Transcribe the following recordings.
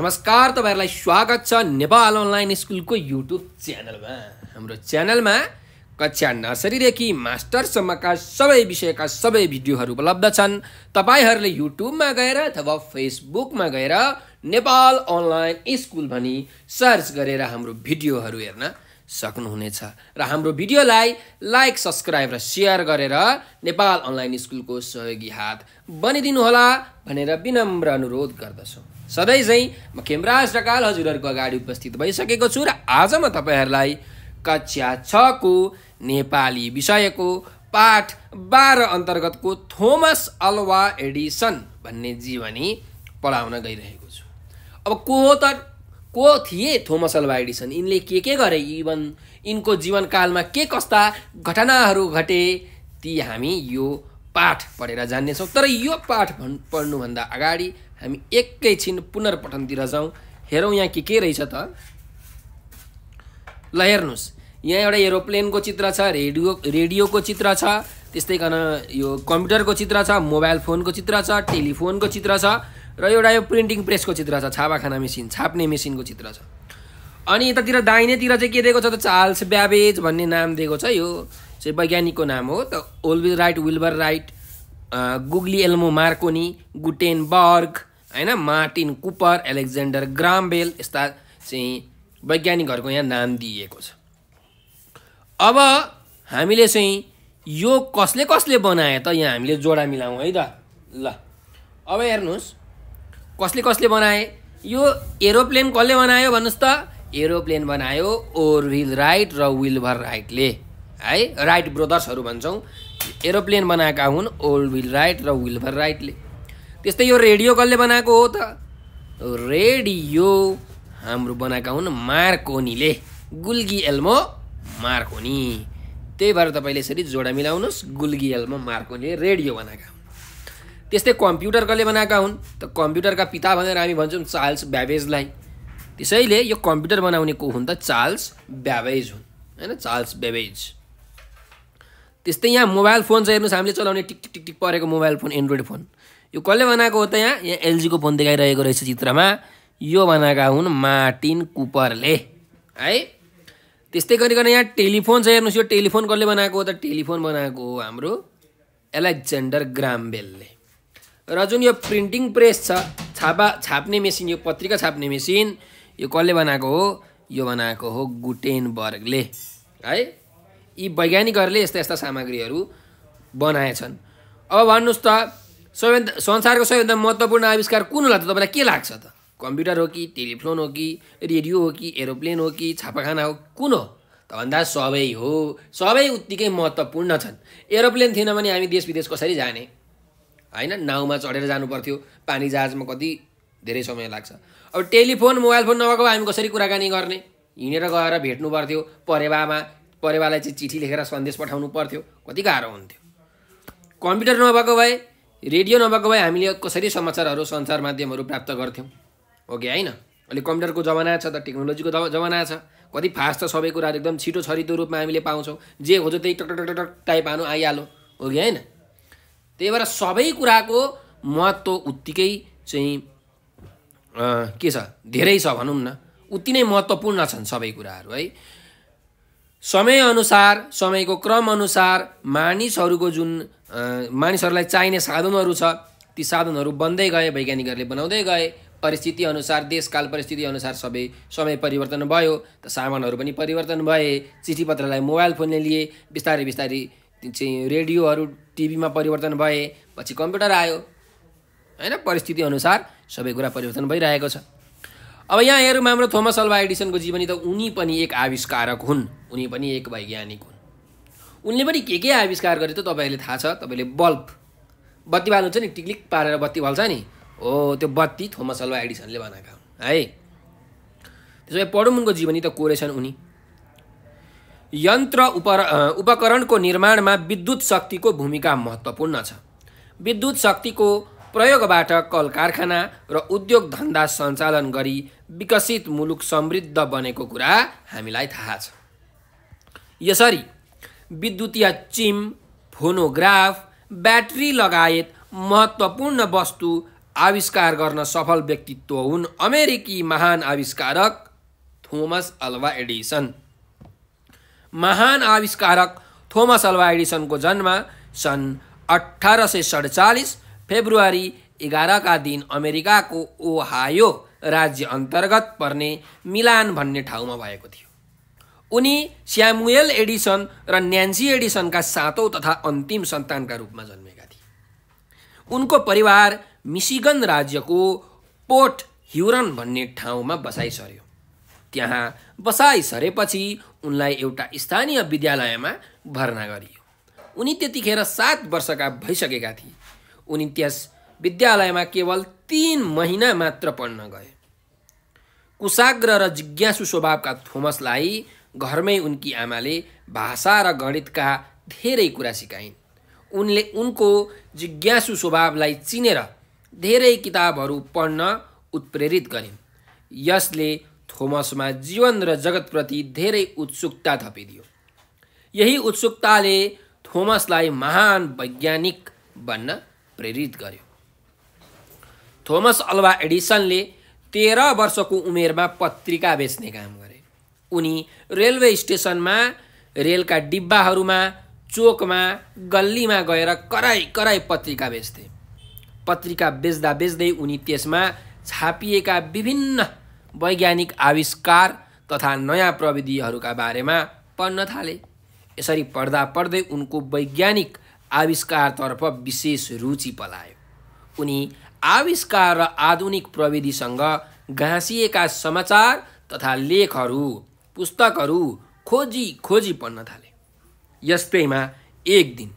नमस्कार तपाईँहरूलाई स्वागत छ नेपाल अनलाइन स्कुलको युट्युब च्यानलमा हाम्रो च्यानलमा कक्षा नर्सरीदेखि मास्टरसम्मका सबै विषयका सबै भिडियोहरू उपलब्ध छन् तपाईँहरूले युट्युबमा गएर अथवा फेसबुकमा गएर नेपाल अनलाइन स्कुल भनी सर्च गरेर हाम्रो भिडियोहरू हेर्न सक्नुहुनेछ र हाम्रो भिडियोलाई लाइक सब्सक्राइब र सेयर गरेर नेपाल अनलाइन स्कुलको सहयोगी हात बनिदिनुहोला भनेर विनम्र अनुरोध गर्दछौँ सधैँ चाहिँ म खेमराज ढकाल हजुरहरूको अगाडि उपस्थित भइसकेको छु र आज म तपाईँहरूलाई कक्षा छको नेपाली विषयको पाठ बाह्र अन्तर्गतको थोमस अल्वा एडिसन भन्ने जीवनी पढाउन गइरहेको छु अब को हो त को थिए थोमस अल्वा एडिसन यिनले के के गरे इभन यिनको जीवनकालमा के कस्ता घटनाहरू घटे ती हामी यो पाठ पढेर जान्नेछौँ तर यो पाठ भन् पढ्नुभन्दा अगाडि हामी एकैछिन पुनर्पठनतिर जाउँ हेरौँ यहाँ के के रहेछ त ल हेर्नुहोस् यहाँ एउटा एरोप्लेनको चित्र छ रेडियो रेडियोको चित्र छ त्यस्तै कारण यो कम्प्युटरको चित्र छ मोबाइल फोनको चित्र छ टेलिफोनको चित्र छ र एउटा यो प्रिन्टिङ प्रेसको चित्र छ छापाखाना मेसिन छाप्ने मेसिनको चित्र छ अनि यतातिर दाहिनेतिर चाहिँ के दिएको छ त चार्ल्स ब्याबेज भन्ने नाम दिएको छ यो चाहिँ वैज्ञानिकको नाम हो त वि Wright Wilbur Wright Guglielmo Marconi Gutenberg होइन मार्टिन कुपर एलेक्जेन्डर ग्रामबेल यस्ता चाहिँ वैज्ञानिकहरूको यहाँ नाम दिइएको छ अब हामीले चाहिँ यो कसले कसले बनाए त यहाँ हामीले जोडा मिलाउँ है त ल अब हेर्नुहोस् कसले कसले बनाए यो एरोप्लेन कसले बनायो भन्नुहोस् त एरोप्लेन बनायो ओरविल राइट र विल्भर राइटले है राइट ब्रदर्सहरू भन्छौँ एरोप्लेन बनाएका हुन् ओल्ड विल राइट र विल्भर राइटले त्यस्तै यो रेडियो कसले बनाएको हो त रेडियो हाम्रो बनाएका हुन् मार्कोनीले गुल्गी एल्मो मार्कोनी त्यही भएर तपाईँले यसरी जोडा मिलाउनुहोस् गुल्गी एल्मो मार्कोनीले रेडियो बनाएका हुन् त्यस्तै कम्प्युटर कसले बनाएका हुन् त कम्प्युटरका पिता भनेर हामी भन्छौँ चार्ल्स ब्याबेजलाई त्यसैले यो कम्प्युटर बनाउने को हुन् त चार्ल्स ब्याबेज हुन् होइन चार्ल्स ब्याबेज त्यस्तै यहाँ मोबाइल फोन चाहिँ हेर्नुहोस् हामीले चलाउने टिक टिक टिक टिक परेको मोबाइल फोन एन्ड्रोइड फोन यो कसले बनाएको हो त यहाँ यहाँ एलजीको फोन देखाइरहेको रहेछ चित्रमा यो बनाएका हुन् मार्टिन कुपरले है त्यस्तै गरिकन यहाँ टेलिफोन छ हेर्नुहोस् यो टेलिफोन कसले बनाएको हो त टेलिफोन बनाएको हो हाम्रो एलेक्जेन्डर ग्रामबेलले र जुन यो प्रिन्टिङ प्रेस छ छापा छाप्ने मेसिन यो पत्रिका छाप्ने मेसिन यो कसले बनाएको हो यो बनाएको हो गुटेनबर्गले है यी वैज्ञानिकहरूले यस्ता यस्ता सामग्रीहरू बनाएछन् अब भन्नुहोस् त सबैभन्दा संसारको सबैभन्दा महत्त्वपूर्ण आविष्कार कुन होला त तपाईँलाई के लाग्छ त कम्प्युटर हो कि टेलिफोन हो कि रेडियो हो कि एरोप्लेन हो कि छापाखाना हो कुन हो त भन्दा सबै हो सबै उत्तिकै महत्त्वपूर्ण छन् एरोप्लेन थिएन भने हामी देश विदेश कसरी जाने होइन नाउमा चढेर जानु पर्थ्यो पानी जहाजमा कति धेरै समय लाग्छ अब टेलिफोन मोबाइल फोन नभएको हामी कसरी कुराकानी गर्ने हिँडेर गएर भेट्नु पर्थ्यो परेवामा परेवालाई चाहिँ चिठी लेखेर सन्देश पठाउनु पर्थ्यो कति गाह्रो हुन्थ्यो कम्प्युटर नभएको भए रेडियो नभएको भए हामीले कसरी समाचारहरू सञ्चार माध्यमहरू प्राप्त गर्थ्यौँ ओके होइन अहिले कम्प्युटरको जमाना छ त टेक्नोलोजीको जमाना छ कति फास्ट छ सबै कुराहरू एकदम छिटो छरिदो रूपमा हामीले पाउँछौँ जे खोज्यो त्यही टक टक टक टाइप हानु आइहाल्यो हो कि होइन त्यही भएर सबै कुराको महत्त्व उत्तिकै चाहिँ के छ धेरै छ भनौँ न उत्ति नै महत्त्वपूर्ण छन् सबै कुराहरू है समयअनुसार समयको क्रमअनुसार मानिसहरूको जुन मानिसहरूलाई चाहिने साधनहरू छ ती साधनहरू बन्दै गए वैज्ञानिकहरूले बनाउँदै गए परिस्थितिअनुसार देशकाल परिस्थितिअनुसार सबै समय परिवर्तन भयो त सामानहरू पनि परिवर्तन भए चिठीपत्रलाई मोबाइल फोनले लिए बिस्तारै बिस्तारै चाहिँ रेडियोहरू टिभीमा परिवर्तन भए पछि कम्प्युटर आयो होइन परिस्थितिअनुसार सबै कुरा परिवर्तन भइरहेको छ अब यहाँ हेरौँ हाम्रो थोमस अल्वा एडिसनको जीवनी त उनी पनि एक आविष्कारक हुन् उनी पनि एक वैज्ञानिक हुन् उनले पनि के के आविष्कार गरे त तपाईँहरूले थाहा छ तपाईँले बल्ब बत्ती बाल्नु छ नि टिक्लिक पारेर बत्ती बाल्छ नि हो त्यो बत्ती थोमस अल्वा एडिसनले बनाएका हुन् है त्यसो भए पढौँ उनको जीवनी त कोरेछन् उनी यन्त्र उप उपकरणको निर्माणमा विद्युत शक्तिको भूमिका महत्त्वपूर्ण छ विद्युत शक्तिको प्रयोगबाट कल कारखाना र उद्योग धन्दा सञ्चालन गरी विकसित मुलुक समृद्ध बनेको कुरा हामीलाई थाहा छ यसरी विद्युतीय चिम फोनोग्राफ ब्याट्री लगायत महत्त्वपूर्ण वस्तु आविष्कार गर्न सफल व्यक्तित्व हुन् अमेरिकी महान आविष्कारक थोमस अल्वा एडिसन महान आविष्कारक थोमस अल्वा एडिसनको जन्म सन् अठार सय सडचालिस फेब्रुअरी एघारका दिन अमेरिकाको ओहायो राज्य अन्तर्गत पर्ने मिलान भन्ने ठाउँमा भएको थियो उनी स्यामुएल एडिसन र न्यान्सी एडिसनका सातौँ तथा अन्तिम सन्तानका रूपमा जन्मेका थिए उनको परिवार मिसिगन राज्यको पोर्ट ह्युरन भन्ने ठाउँमा बसाइ सर्यो त्यहाँ बसाइ सरेपछि उनलाई एउटा स्थानीय विद्यालयमा भर्ना गरियो उनी त्यतिखेर सात वर्षका भइसकेका थिए उनी त्यस विद्यालयमा केवल तिन महिना मात्र पढ्न गए कुशाग्र र जिज्ञासु स्वभावका थोमसलाई घरमै उनकी आमाले भाषा र गणितका धेरै कुरा सिकाइन् उनले उनको जिज्ञासु स्वभावलाई चिनेर धेरै किताबहरू पढ्न उत्प्रेरित गरिन् यसले थोमसमा जीवन र जगतप्रति धेरै उत्सुकता थपिदियो यही उत्सुकताले थोमसलाई महान वैज्ञानिक बन्न प्रेरित गर्यो थोमस अल्वा एडिसनले तेह्र वर्षको उमेरमा पत्रिका बेच्ने काम गरे उनी रेलवे स्टेसनमा रेलका डिब्बाहरूमा चोकमा गल्लीमा गएर कराई कराई पत्रिका बेच्थे पत्रिका बेच्दा बेच्दै उनी त्यसमा छापिएका विभिन्न वैज्ञानिक आविष्कार तथा नयाँ प्रविधिहरूका बारेमा पढ्न थाले यसरी पढ्दा पढ्दै उनको वैज्ञानिक आविष्कारतर्फ विशेष रुचि पलायो उनी आविष्कार र आधुनिक प्रविधिसँग घाँसिएका समाचार तथा लेखहरू पुस्तकहरू खोजी खोजी पढ्न थाले यस्तैमा एक दिन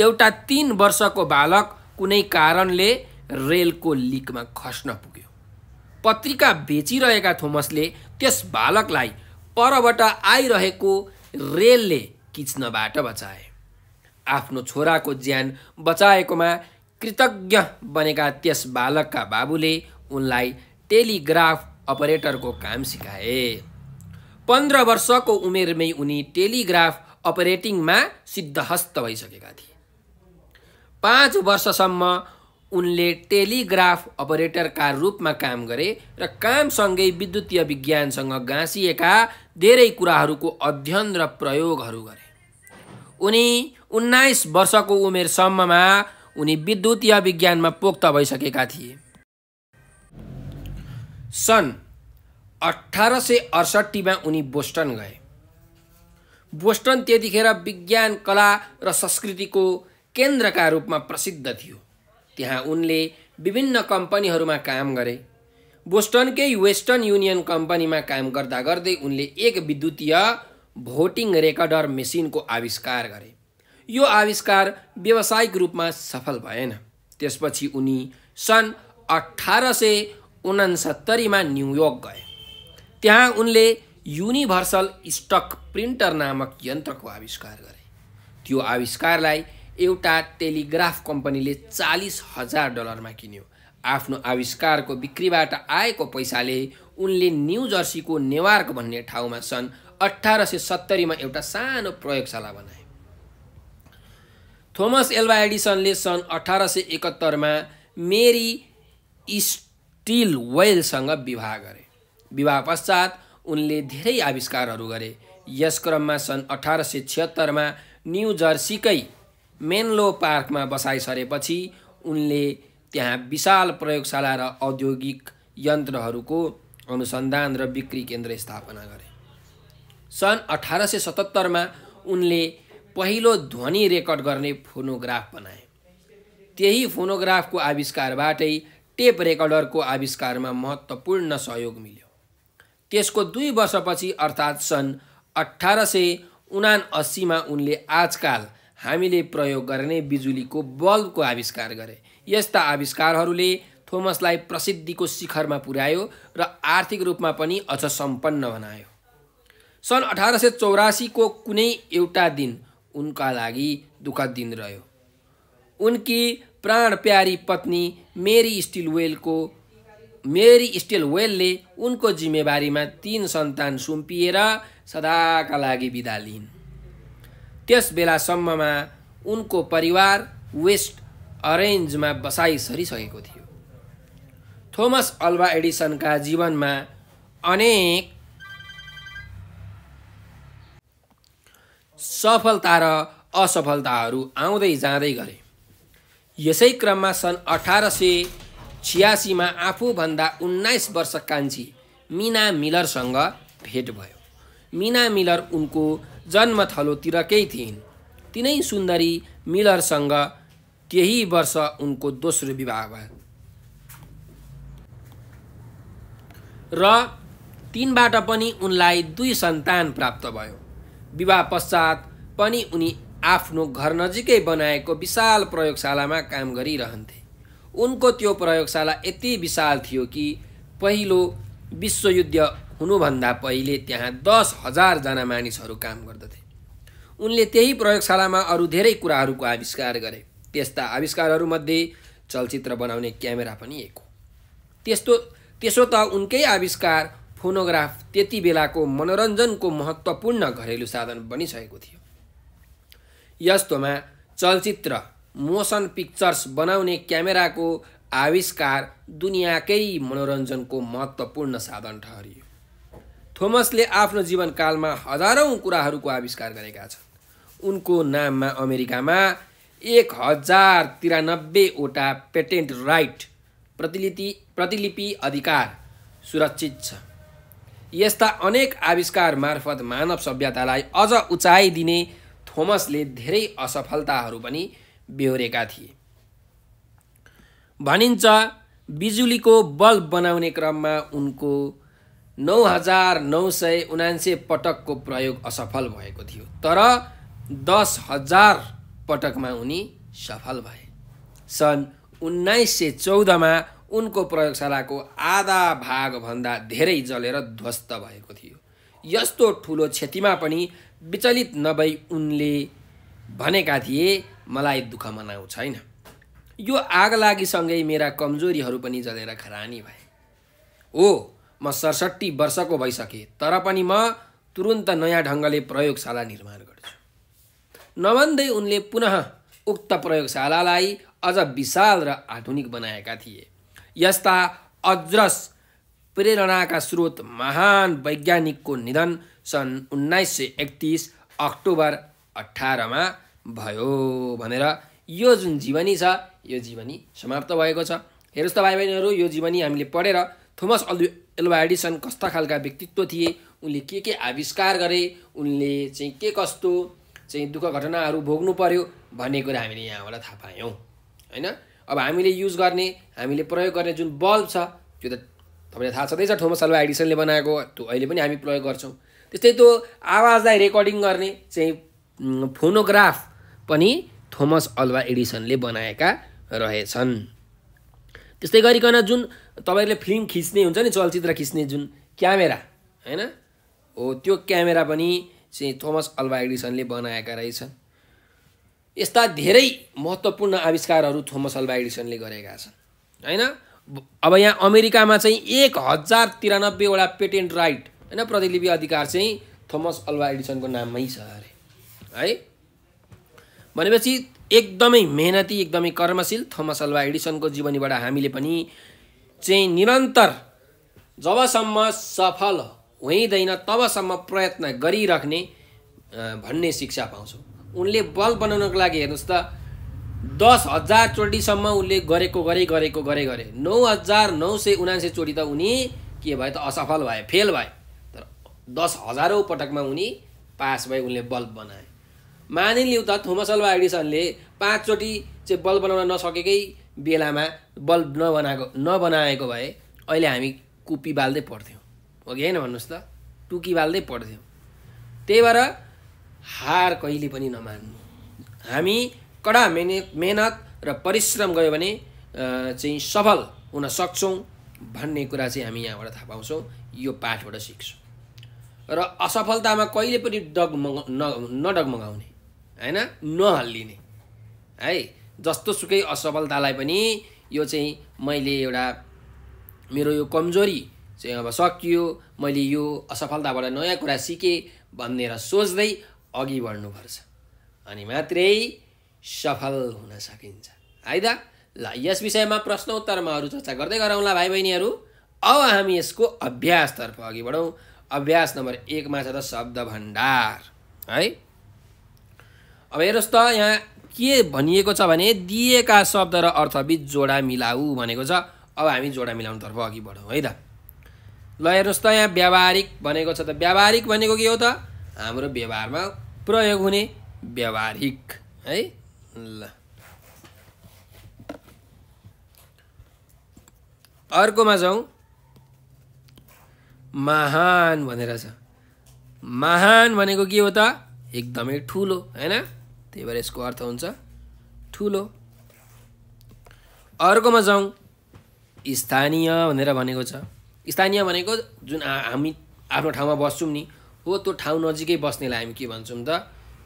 एउटा तिन वर्षको बालक कुनै कारणले रेलको लिकमा खस्न पुग्यो पत्रिका बेचिरहेका थोमसले त्यस बालकलाई परबाट आइरहेको रेलले किच्नबाट बचाए आफ्नो छोराको ज्यान बचाएकोमा कृतज्ञ बनेका त्यस बालकका बाबुले उनलाई टेलिग्राफ अपरेटरको काम सिकाए पन्ध्र वर्षको उमेरमै उनी टेलिग्राफ अपरेटिङमा सिद्धहस्त भइसकेका थिए पाँच वर्षसम्म उनले टेलिग्राफ अपरेटरका रूपमा काम गरे र कामसँगै विद्युतीय विज्ञानसँग गाँसिएका धेरै कुराहरूको अध्ययन र प्रयोगहरू गरे उनी उन्नाइस वर्षको उमेरसम्ममा उनी विद्युतीय विज्ञानमा पोख्त भइसकेका थिए सन् अठार सय अडसट्ठीमा उनी बोस्टन गए बोस्टन त्यतिखेर विज्ञान कला र संस्कृतिको केन्द्रका रूपमा प्रसिद्ध थियो त्यहाँ उनले विभिन्न कम्पनीहरूमा काम गरे बोस्टनकै वेस्टर्न युनियन कम्पनीमा काम गर्दा गर्दै उनले एक विद्युतीय भोटिङ रेकर्डर मेसिनको आविष्कार गरे यो आविष्कार व्यावसायिक रूपमा सफल भएन त्यसपछि उनी सन् अठार सय उनासत्तरीमा न्युयोर्क गए त्यहाँ उनले युनिभर्सल स्टक प्रिन्टर नामक यन्त्रको आविष्कार गरे त्यो आविष्कारलाई एउटा टेलिग्राफ कम्पनीले चालिस हजार डलरमा किन्यो आफ्नो आविष्कारको बिक्रीबाट आएको पैसाले उनले न्यु जर्सीको नेवार्क भन्ने ठाउँमा सन् अठार सय सत्तरीमा एउटा सानो प्रयोगशाला बनाए थोमस एल्वा एडिसनले सन् अठार सय एकहत्तरमा मेरी स्टिल वेलसँग विवाह गरे विवाह पश्चात उनले धेरै आविष्कारहरू गरे यस क्रममा सन् अठार सय छिहत्तरमा न्यु जर्सीकै मेनलो पार्कमा बसाइ सरेपछि उनले त्यहाँ विशाल प्रयोगशाला र औद्योगिक यन्त्रहरूको अनुसन्धान र बिक्री केन्द्र स्थापना गरे सन् अठार सय सतहत्तरमा उनले पहिलो ध्वनि रेकर्ड गर्ने फोनोग्राफ बनाए त्यही फोनोग्राफको आविष्कारबाटै टेप रेकर्डरको आविष्कारमा महत्त्वपूर्ण सहयोग मिल्यो त्यसको दुई वर्षपछि अर्थात् सन् अठार सय उना अस्सीमा उनले आजकाल हामीले प्रयोग गर्ने बिजुलीको बल्बको आविष्कार गरे यस्ता आविष्कारहरूले थोमसलाई प्रसिद्धिको शिखरमा पुर्यायो र आर्थिक रूपमा पनि अझ सम्पन्न बनायो सन् अठार सय चौरासीको कुनै एउटा दिन उनका लागि दुःखद दिन रह्यो उनकी प्राण प्यारी पत्नी मेरी स्टिलवेलको मेरी वेलले उनको जिम्मेवारीमा तीन सन्तान सुम्पिएर सदाका लागि बिदा लिइन् त्यस बेलासम्ममा उनको परिवार वेस्ट अरेन्जमा बसाइ सरिसकेको थियो थोमस अल्वा एडिसनका जीवनमा अनेक सफलता र असफलताहरू आउँदै जाँदै गरे यसै क्रममा सन् अठार सय छ्यासीमा आफूभन्दा उन्नाइस वर्ष कान्छी मिना मिलरसँग भेट भयो मिना मिलर उनको जन्मथलोतिरकै थिइन् तिनै सुन्दरी मिलरसँग केही वर्ष उनको दोस्रो विवाह भयो र तिनबाट पनि उनलाई दुई सन्तान प्राप्त भयो विवाह पश्चात पनि उनी आफ्नो घर नजिकै बनाएको विशाल प्रयोगशालामा काम गरिरहन्थे उनको त्यो प्रयोगशाला यति विशाल थियो कि पहिलो विश्वयुद्ध हुनुभन्दा पहिले त्यहाँ दस हजारजना मानिसहरू काम गर्दथे उनले त्यही प्रयोगशालामा अरू धेरै कुराहरूको आविष्कार गरे त्यस्ता आविष्कारहरूमध्ये चलचित्र बनाउने क्यामेरा पनि एक हो त्यस्तो त्यसो त उनकै आविष्कार फोनोग्राफ त्यति बेलाको मनोरञ्जनको महत्त्वपूर्ण घरेलु साधन बनिसकेको थियो यस्तोमा चलचित्र मोसन पिक्चर्स बनाउने क्यामेराको आविष्कार दुनियाँकै मनोरञ्जनको महत्त्वपूर्ण साधन ठहरियो थोमसले आफ्नो जीवनकालमा हजारौँ कुराहरूको आविष्कार गरेका छन् उनको नाममा अमेरिकामा एक हजार तिरानब्बेवटा पेटेन्ट राइट प्रतिलिपि प्रतिलिपि अधिकार सुरक्षित छ यस्ता अनेक आविष्कार मार्फत मानव सभ्यतालाई अझ उचाइ दिने थोमसले धेरै असफलताहरू पनि बेहोरेका थिए भनिन्छ बिजुलीको बल्ब बनाउने क्रममा उनको नौ हजार नौ सय उनान्से पटकको प्रयोग असफल भएको थियो तर दस हजार पटकमा उनी सफल भए सन् उन्नाइस सय चौधमा उनको प्रयोगशालाको आधा भागभन्दा धेरै जलेर ध्वस्त भएको थियो यस्तो ठुलो क्षतिमा पनि विचलित नभई उनले भनेका थिए मलाई दुःख मनाउ छैन यो आग लागिसँगै मेरा कमजोरीहरू पनि जलेर खरानी भए हो म सडसट्ठी वर्षको भइसकेँ तर पनि म तुरुन्त नयाँ ढङ्गले प्रयोगशाला निर्माण गर्छु नभन्दै उनले पुनः उक्त प्रयोगशालालाई अझ विशाल र आधुनिक बनाएका थिए यस्ता अजरस प्रेरणाका स्रोत महान वैज्ञानिकको निधन सन् उन्नाइस सय एकतिस अक्टोबर अठारमा भयो भनेर यो जुन जीवनी छ यो जीवनी समाप्त भएको छ हेर्नुहोस् त भाइ बहिनीहरू यो जीवनी हामीले पढेर थोमस अल् एडिसन कस्ता खालका व्यक्तित्व थिए उनले के के आविष्कार गरे उनले चाहिँ के कस्तो चाहिँ दुःख घटनाहरू भोग्नु पर्यो भन्ने कुरा हामीले यहाँबाट थाहा पायौँ होइन अब हामीले युज गर्ने हामीले प्रयोग गर्ने जुन बल्ब छ त्यो त तपाईँलाई थाहा छँदैछ थोमस अल्वा एडिसनले बनाएको त्यो अहिले पनि हामी प्रयोग गर्छौँ त्यस्तै त्यो आवाजलाई रेकर्डिङ गर्ने चाहिँ फोनोग्राफ पनि थोमस अल्वा एडिसनले बनाएका रहेछन् त्यस्तै गरिकन जुन तपाईँहरूले फिल्म खिच्ने हुन्छ नि चलचित्र खिच्ने जुन क्यामेरा होइन हो त्यो क्यामेरा पनि चाहिँ थोमस अल्वा एडिसनले बनाएका रहेछन् यस्ता धेरै महत्त्वपूर्ण आविष्कारहरू थोमस अल्वा एडिसनले गरेका छन् होइन अब यहाँ अमेरिकामा चाहिँ एक हजार तिरानब्बेवटा पेटेन्ट राइट होइन प्रतिलिपि अधिकार चाहिँ थोमस अल्वा एडिसनको नाममै छ अरे है भनेपछि एकदमै मेहनती एकदमै कर्मशील थोमस अल्वा एडिसनको जीवनीबाट हामीले पनि चाहिँ निरन्तर जबसम्म सफल हुँदैन तबसम्म प्रयत्न गरिराख्ने भन्ने शिक्षा पाउँछौँ उनले बल बनाउनको लागि हेर्नुहोस् त दस हजार चोटिसम्म उनले गरेको गरे गरेको गरे गरे नौ हजार नौ सय उनासी चोटि त उनी के भयो त असफल भए फेल भए तर दस हजारौँ पटकमा उनी पास भए उनले बल्ब बनाए मानिलिउँ त थोमस अल्वा एडिसनले पाँचचोटि चाहिँ बल्ब बनाउन नसकेकै बेलामा बल्ब नबनाएको नबनाएको भए अहिले हामी कुपी बाल्दै पढ्थ्यौँ हो कि होइन भन्नुहोस् त टुकी बाल्दै पढ्थ्यौँ त्यही भएर हार कहिले पनि नमान्नु हामी कडा मेने मेहनत र परिश्रम गयो भने चाहिँ सफल हुन सक्छौँ भन्ने कुरा चाहिँ हामी यहाँबाट थाहा पाउँछौँ यो पाठबाट सिक्छौँ र असफलतामा कहिले पनि डगमग न नडगमगाउने होइन नहल्लिने है जस्तो सुकै असफलतालाई पनि यो चाहिँ मैले एउटा मेरो यो कमजोरी चाहिँ अब सकियो मैले यो असफलताबाट नयाँ कुरा सिकेँ भनेर सोच्दै अघि बढ्नुपर्छ अनि मात्रै सफल हुन सकिन्छ है त ल यस विषयमा प्रश्न अरू चर्चा गर्दै गरौँला भाइ बहिनीहरू अब हामी यसको अभ्यासतर्फ अघि बढौँ अभ्यास नम्बर एकमा छ त शब्द भण्डार है अब हेर्नुहोस् त यहाँ के भनिएको छ भने दिएका शब्द र अर्थबिच जोडा मिलाऊ भनेको छ अब हामी जोडा मिलाउनुतर्फ अघि बढौँ है त ल हेर्नुहोस् त यहाँ व्यावहारिक भनेको छ त व्यावहारिक भनेको के हो त हाम्रो व्यवहारमा प्रयोग हुने व्यावहारिक है ल अर्कोमा जाउँ महान भनेर छ महान भनेको के हो त एकदमै ठुलो होइन त्यही भएर यसको अर्थ हुन्छ ठुलो अर्कोमा जाउँ स्थानीय भनेर भनेको छ स्थानीय भनेको जुन हामी आफ्नो ठाउँमा बस्छौँ नि हो त्यो ठाउँ नजिकै बस्नेलाई हामी के भन्छौँ त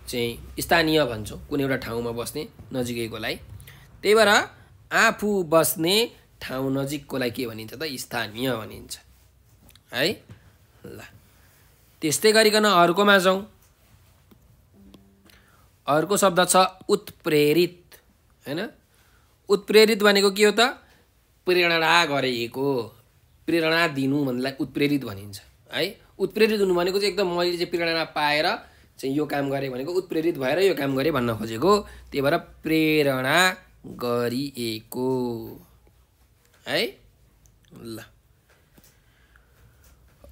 चाहिँ स्थानीय भन्छौँ कुनै एउटा ठाउँमा बस्ने नजिकैकोलाई त्यही भएर आफू बस्ने ठाउँ नजिककोलाई के भनिन्छ त स्थानीय भनिन्छ है ल त्यस्तै गरिकन अर्कोमा जाउँ अर्को शब्द छ उत्प्रेरित होइन उत्प्रेरित भनेको के हो त प्रेरणा गरिएको प्रेरणा दिनु भन्नेलाई उत्प्रेरित भनिन्छ है उत्प्रेरित हुनु भनेको चाहिँ एकदम मैले चाहिँ प्रेरणा पाएर चाहिँ यो काम गरेँ भनेको उत्प्रेरित भएर यो काम गरेँ भन्न खोजेको त्यही भएर प्रेरणा गरिएको है ल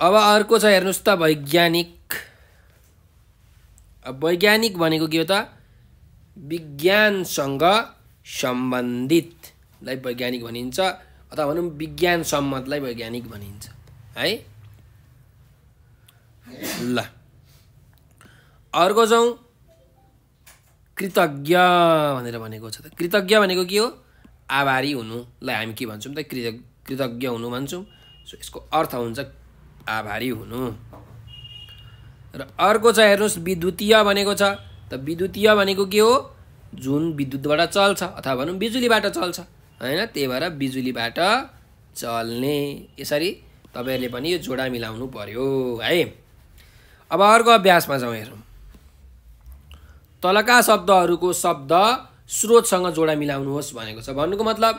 अब अर्को छ हेर्नुहोस् त वैज्ञानिक अब वैज्ञानिक भनेको के हो त विज्ञानसँग सम्बन्धितलाई वैज्ञानिक भनिन्छ अथवा भनौँ विज्ञान सम्मतलाई वैज्ञानिक भनिन्छ है ल अर्को जाउँ कृतज्ञ भनेर भनेको छ त कृतज्ञ भनेको के हो आभारी हुनुलाई हामी के भन्छौँ त कृत कृतज्ञ हुनु भन्छौँ सो यसको अर्थ हुन्छ आभारी हुनु र अर्को छ हेर्नुहोस् विद्युतीय भनेको छ त विद्युतीय भनेको के हो जुन विद्युतबाट चल्छ अथवा भनौँ बिजुलीबाट चल्छ होइन त्यही भएर बिजुलीबाट चल्ने यसरी तपाईँहरूले पनि यो जोडा मिलाउनु पर्यो है अब अर्को अभ्यासमा जाउँ हेरौँ तलका शब्दहरूको शब्द स्रोतसँग जोडा मिलाउनुहोस् भनेको छ भन्नुको मतलब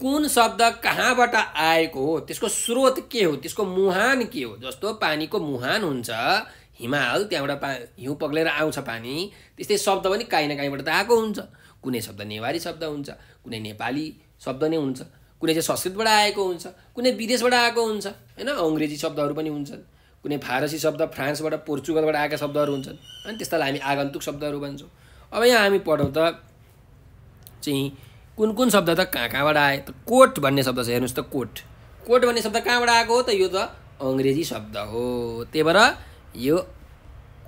कुन शब्द कहाँबाट आएको हो त्यसको स्रोत के हो त्यसको मुहान के हो जस्तो पानीको मुहान हुन्छ हिमाल त्यहाँबाट पा हिउँ पग्लेर आउँछ पानी त्यस्तै शब्द पनि काहीँ न काहीँबाट त आएको हुन्छ कुनै शब्द नेवारी शब्द हुन्छ कुनै नेपाली शब्द नै हुन्छ कुनै चाहिँ संस्कृतबाट आएको हुन्छ कुनै विदेशबाट आएको हुन्छ होइन अङ्ग्रेजी शब्दहरू पनि हुन्छन् कुनै फारसी शब्द फ्रान्सबाट पोर्चुगलबाट आएका शब्दहरू हुन्छन् अनि त्यस्तालाई हामी आगन्तुक शब्दहरू भन्छौँ अब यहाँ हामी पढौँ त चाहिँ कुन कुन शब्द त कहाँ कहाँबाट आए त कोट भन्ने शब्द छ हेर्नुहोस् त कोट कोट भन्ने शब्द कहाँबाट आएको हो त यो त अङ्ग्रेजी शब्द हो त्यही भएर यो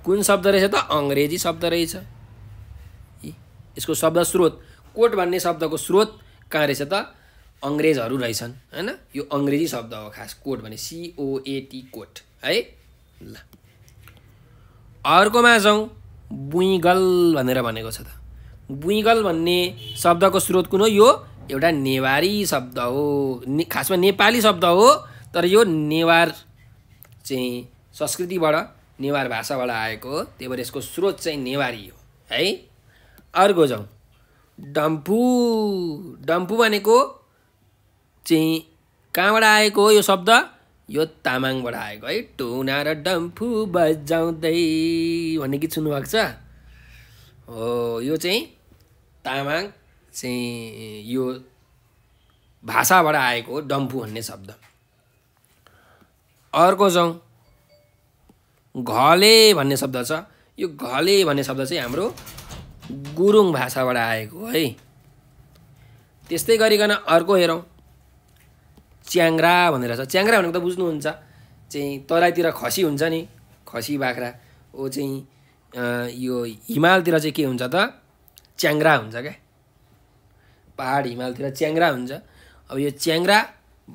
कुन शब्द रहेछ त अङ्ग्रेजी शब्द रहेछ यसको शब्द स्रोत कोट भन्ने शब्दको स्रोत कहाँ रहेछ त अङ्ग्रेजहरू रहेछन् होइन यो अङ्ग्रेजी शब्द हो खास कोट भने सिओएटी कोट है ल अर्कोमा जाउँ बुइगल भनेर भनेको छ त बुइगल भन्ने शब्दको स्रोत कुन हो यो एउटा नेवारी शब्द हो ने खासमा नेपाली शब्द हो तर यो नेवार चाहिँ संस्कृतिबाट नेवार भाषाबाट आएको हो त्यही भएर यसको स्रोत चाहिँ नेवारी हो है अर्को जाउँ डम्फु डम्फु भनेको चाहिँ कहाँबाट आएको हो यो शब्द यो तामाङबाट आएको है टुना र डम्फु बजाउँदै भन्ने गीत सुन्नुभएको छ हो यो चाहिँ तामाङ चाहिँ यो भाषाबाट आएको हो डम्फु भन्ने शब्द अर्को जाउँ घले भन्ने शब्द छ यो घले भन्ने शब्द चाहिँ हाम्रो गुरुङ भाषाबाट आएको है त्यस्तै गरिकन अर्को हेरौँ च्याङ्रा भनेर छ च्याङ्रा भनेको त बुझ्नुहुन्छ चाहिँ तराईतिर खसी हुन्छ नि खसी बाख्रा ओ चाहिँ यो हिमालतिर चाहिँ के हुन्छ त च्याङ्रा हुन्छ क्या पाहाड हिमालतिर च्याङ्रा हुन्छ अब यो च्याङ्रा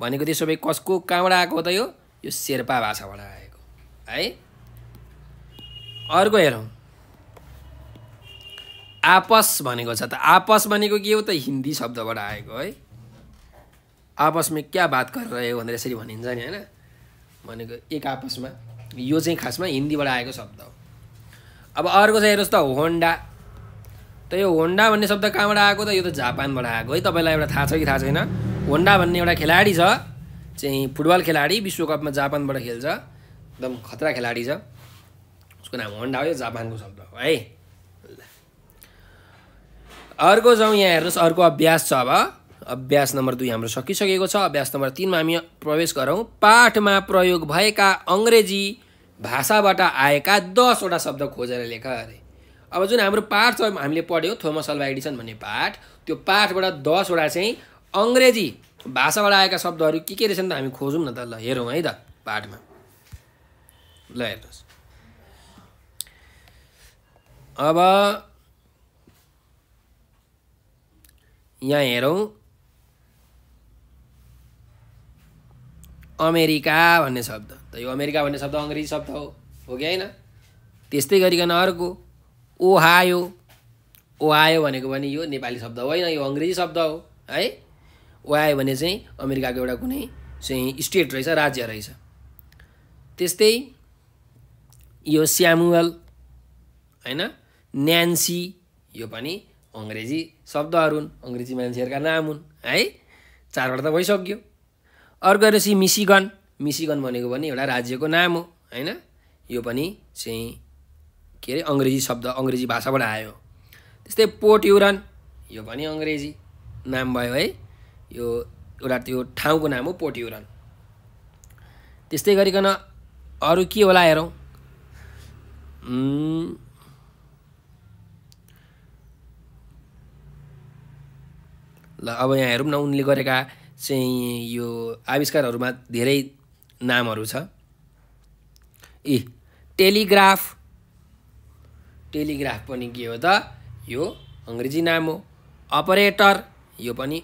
भनेको त्यो सबै कसको कहाँबाट आएको त यो यो शेर्पा भाषाबाट आएको है अर्को हेरौँ आपस भनेको छ त आपस भनेको के हो त हिन्दी शब्दबाट आएको है आपसमा क्या बात गरिरह्यो भनेर यसरी भनिन्छ नि होइन भनेको एक आपसमा यो चाहिँ खासमा हिन्दीबाट आएको शब्द हो अब अर्को चाहिँ हेर्नुहोस् त होन्डा त यो होन्डा भन्ने शब्द कहाँबाट आएको त यो त जापानबाट आएको है तपाईँलाई एउटा थाहा छ कि थाहा छैन होन्डा भन्ने एउटा खेलाडी छ चाहिँ फुटबल खेलाडी विश्वकपमा जापानबाट खेल्छ एकदम खतरा खेलाडी छ उसको नाम होन्डा हो यो जापानको शब्द हो है अर्को जाउँ यहाँ हेर्नुहोस् अर्को अभ्यास छ अब अभ्यास नम्बर दुई हाम्रो सकिसकेको छ अभ्यास नम्बर तिनमा हामी प्रवेश गरौँ पाठमा प्रयोग भएका अङ्ग्रेजी भाषाबाट आएका दसवटा शब्द खोजेर लेख अरे अब जुन हाम्रो पाठ छ हामीले पढ्यौँ थोमस अल्भा एडिसन भन्ने पाठ त्यो पाठबाट दसवटा चाहिँ अङ्ग्रेजी भाषाबाट आएका शब्दहरू के के रहेछन् त हामी खोजौँ न त ल हेरौँ है त पाठमा ल हेर्नुहोस् अब यहाँ हेरौँ अमेरिका भन्ने शब्द त यो अमेरिका भन्ने शब्द अङ्ग्रेजी शब्द हो हो कि होइन त्यस्तै गरिकन अर्को ओहायो ओहायो भनेको पनि यो नेपाली शब्द होइन यो अङ्ग्रेजी शब्द हो है ओहायो भने चाहिँ अमेरिकाको एउटा कुनै चाहिँ स्टेट रहेछ राज्य रहेछ त्यस्तै यो स्यामुअल होइन न्यान्सी यो पनि अङ्ग्रेजी शब्दहरू हुन् अङ्ग्रेजी मान्छेहरूका नाम हुन् है चारवटा त भइसक्यो अर्को रहेछ मिसिगन मिसिगन भनेको पनि एउटा राज्यको नाम हो होइन यो पनि चाहिँ के अरे अङ्ग्रेजी शब्द अङ्ग्रेजी भाषाबाट आयो त्यस्तै पोर्ट युरन यो पनि अङ्ग्रेजी नाम भयो है यो एउटा त्यो ठाउँको नाम हो पोर्ट युरन त्यस्तै गरिकन अरू के होला हेरौँ ल अब यहाँ हेरौँ न उनले गरेका चाहिँ यो आविष्कारहरूमा धेरै नामहरू छ ए टेलिग्राफ टेलिग्राफ पनि के हो त यो अङ्ग्रेजी नाम हो अपरेटर यो पनि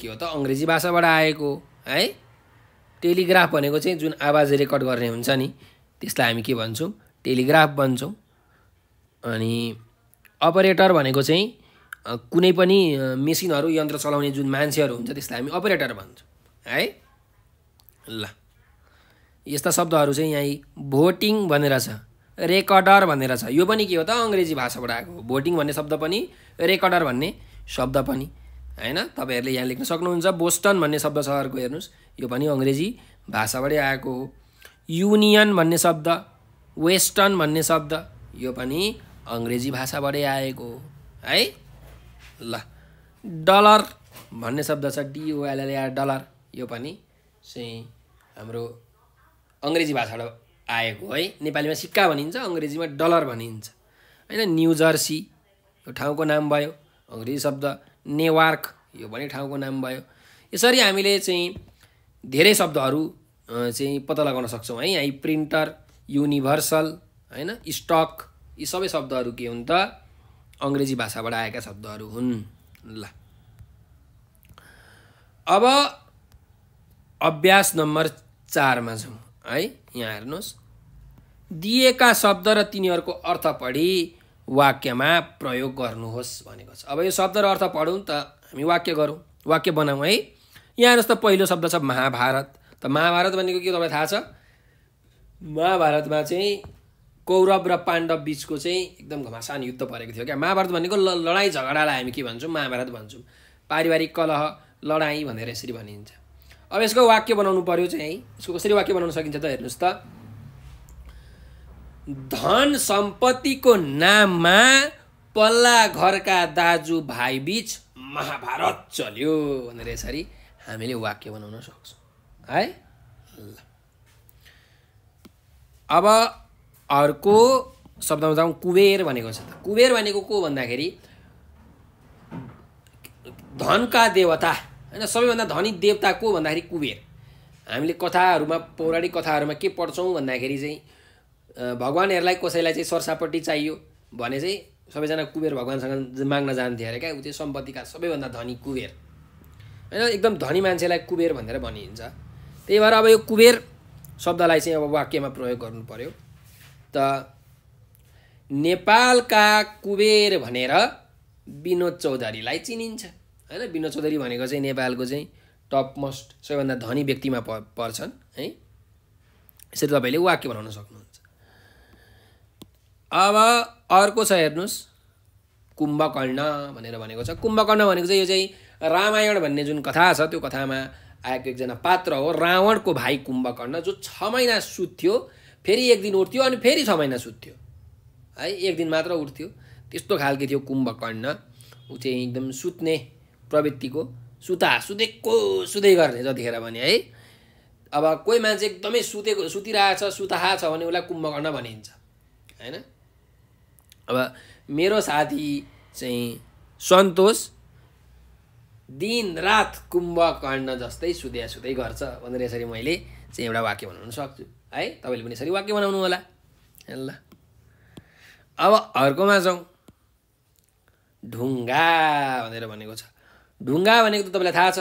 के हो त अङ्ग्रेजी भाषाबाट आएको है टेलिग्राफ भनेको चाहिँ जुन आवाज रेकर्ड गर्ने हुन्छ नि त्यसलाई हामी के भन्छौँ टेलिग्राफ भन्छौँ अनि अपरेटर भनेको चाहिँ कुनै पनि मेसिनहरू यन्त्र चलाउने जुन मान्छेहरू हुन्छ त्यसलाई हामी अपरेटर भन्छौँ है ल यस्ता शब्दहरू चाहिँ यहीँ भोटिङ भनेर छ रेकर्डर भनेर छ यो पनि के हो त अङ्ग्रेजी भाषाबाट आएको भोटिङ भन्ने शब्द पनि रेकर्डर भन्ने शब्द पनि होइन तपाईँहरूले यहाँ लेख्न सक्नुहुन्छ बोस्टन भन्ने शब्द छ अर्को हेर्नुहोस् यो पनि अङ्ग्रेजी भाषाबाटै आएको हो युनियन भन्ने शब्द वेस्टर्न भन्ने शब्द यो पनि अङ्ग्रेजी भाषाबाटै आएको हो है ल डलर भन्ने शब्द छ डिओएलएलआर डलर यो पनि चाहिँ हाम्रो अङ्ग्रेजी भाषाबाट आएको है नेपालीमा सिक्का भनिन्छ अङ्ग्रेजीमा डलर भनिन्छ होइन न्यु जर्सी यो ठाउँको नाम भयो अङ्ग्रेजी शब्द नेवार्क यो पनि ठाउँको नाम भयो यसरी हामीले चाहिँ धेरै शब्दहरू चाहिँ पत्ता लगाउन सक्छौँ है यहीँ प्रिन्टर युनिभर्सल होइन स्टक यी सबै शब्दहरू के हुन् त अङ्ग्रेजी भाषाबाट आएका शब्दहरू हुन् ल अब अभ्यास नम्बर चारमा छौँ है यहाँ हेर्नुहोस् दिएका शब्द र तिनीहरूको अर्थ पढी वाक्यमा प्रयोग गर्नुहोस् भनेको छ अब यो शब्द र अर्थ पढौँ त हामी वाक्य गरौँ वाक्य बनाऊँ है यहाँ हेर्नुहोस् त पहिलो शब्द छ महाभारत त महाभारत भनेको के तपाईँ थाहा छ महाभारतमा चाहिँ कौरव र पाण्डव बिचको चाहिँ एकदम घमासान युद्ध परेको थियो क्या महाभारत भनेको ल लडाइँ झगडालाई हामी के भन्छौँ महाभारत भन्छौँ पारिवारिक कलह लडाइँ भनेर यसरी भनिन्छ अब यसको वाक्य बनाउनु पऱ्यो चाहिँ यसको कसरी वाक्य बनाउन सकिन्छ त हेर्नुहोस् त धन सम्पत्तिको नाममा पल्ला घरका दाजुभाइबिच महाभारत चल्यो भनेर यसरी हामीले वाक्य बनाउन सक्छौँ है ल अब अर्को शब्दमा जाउँ कुबेर भनेको छ कुबेर भनेको को भन्दाखेरि धनका देवता होइन सबैभन्दा धनी देवता को भन्दाखेरि कुबेर हामीले कथाहरूमा पौराणिक कथाहरूमा के पढ्छौँ भन्दाखेरि चाहिँ भगवान्हरूलाई कसैलाई चाहिँ सरसापट्टि चाहियो भने चाहिँ सबैजना कुबेर भगवान्सँग माग्न जान्थे अरे क्या ऊ चाहिँ सम्पत्तिका सबैभन्दा धनी कुबेर होइन एकदम धनी मान्छेलाई कुबेर भनेर भनिन्छ त्यही भएर अब यो कुबेर शब्दलाई चाहिँ अब वाक्यमा प्रयोग गर्नु पऱ्यो त नेपालका कुबेर भनेर विनोद चौधरीलाई चिनिन्छ होइन विनोद चौधरी भनेको चाहिँ नेपालको चाहिँ टप मोस्ट सबैभन्दा धनी व्यक्तिमा प पर्छन् है यसरी तपाईँले वाक्य बनाउन सक्नुहुन्छ अब अर्को छ हेर्नुहोस् कुम्भकर्ण भनेर भनेको छ कुम्भकर्ण भनेको चाहिँ यो चाहिँ रामायण भन्ने जुन कथा छ त्यो कथामा आएको एकजना पात्र हो रावणको भाइ कुम्भकर्ण जो छ महिना सुत्थ्यो फेरि एक दिन उठ्थ्यो अनि फेरि छ महिना सुत्थ्यो है एक दिन मात्र उठ्थ्यो त्यस्तो खालके थियो कुम्भकर्ण ऊ चाहिँ एकदम सुत्ने प्रवृत्तिको सुता सुतेको सुतै गर्ने जतिखेर भने है अब कोही मान्छे एकदमै सुतेको सुतिरहेछ सुताहा छ भने उसलाई कुम्भकर्ण भनिन्छ होइन अब मेरो साथी चाहिँ सन्तोष दिन रात कुम्भकर्ण जस्तै सुत्या सुदै गर्छ भनेर यसरी मैले चाहिँ एउटा वाक्य भन्नु सक्छु है तपाईँले पनि यसरी वाक्य बनाउनु होला ल अब अर्कोमा जाउँ ढुङ्गा भनेर भनेको छ ढुङ्गा भनेको त तपाईँलाई थाहा छ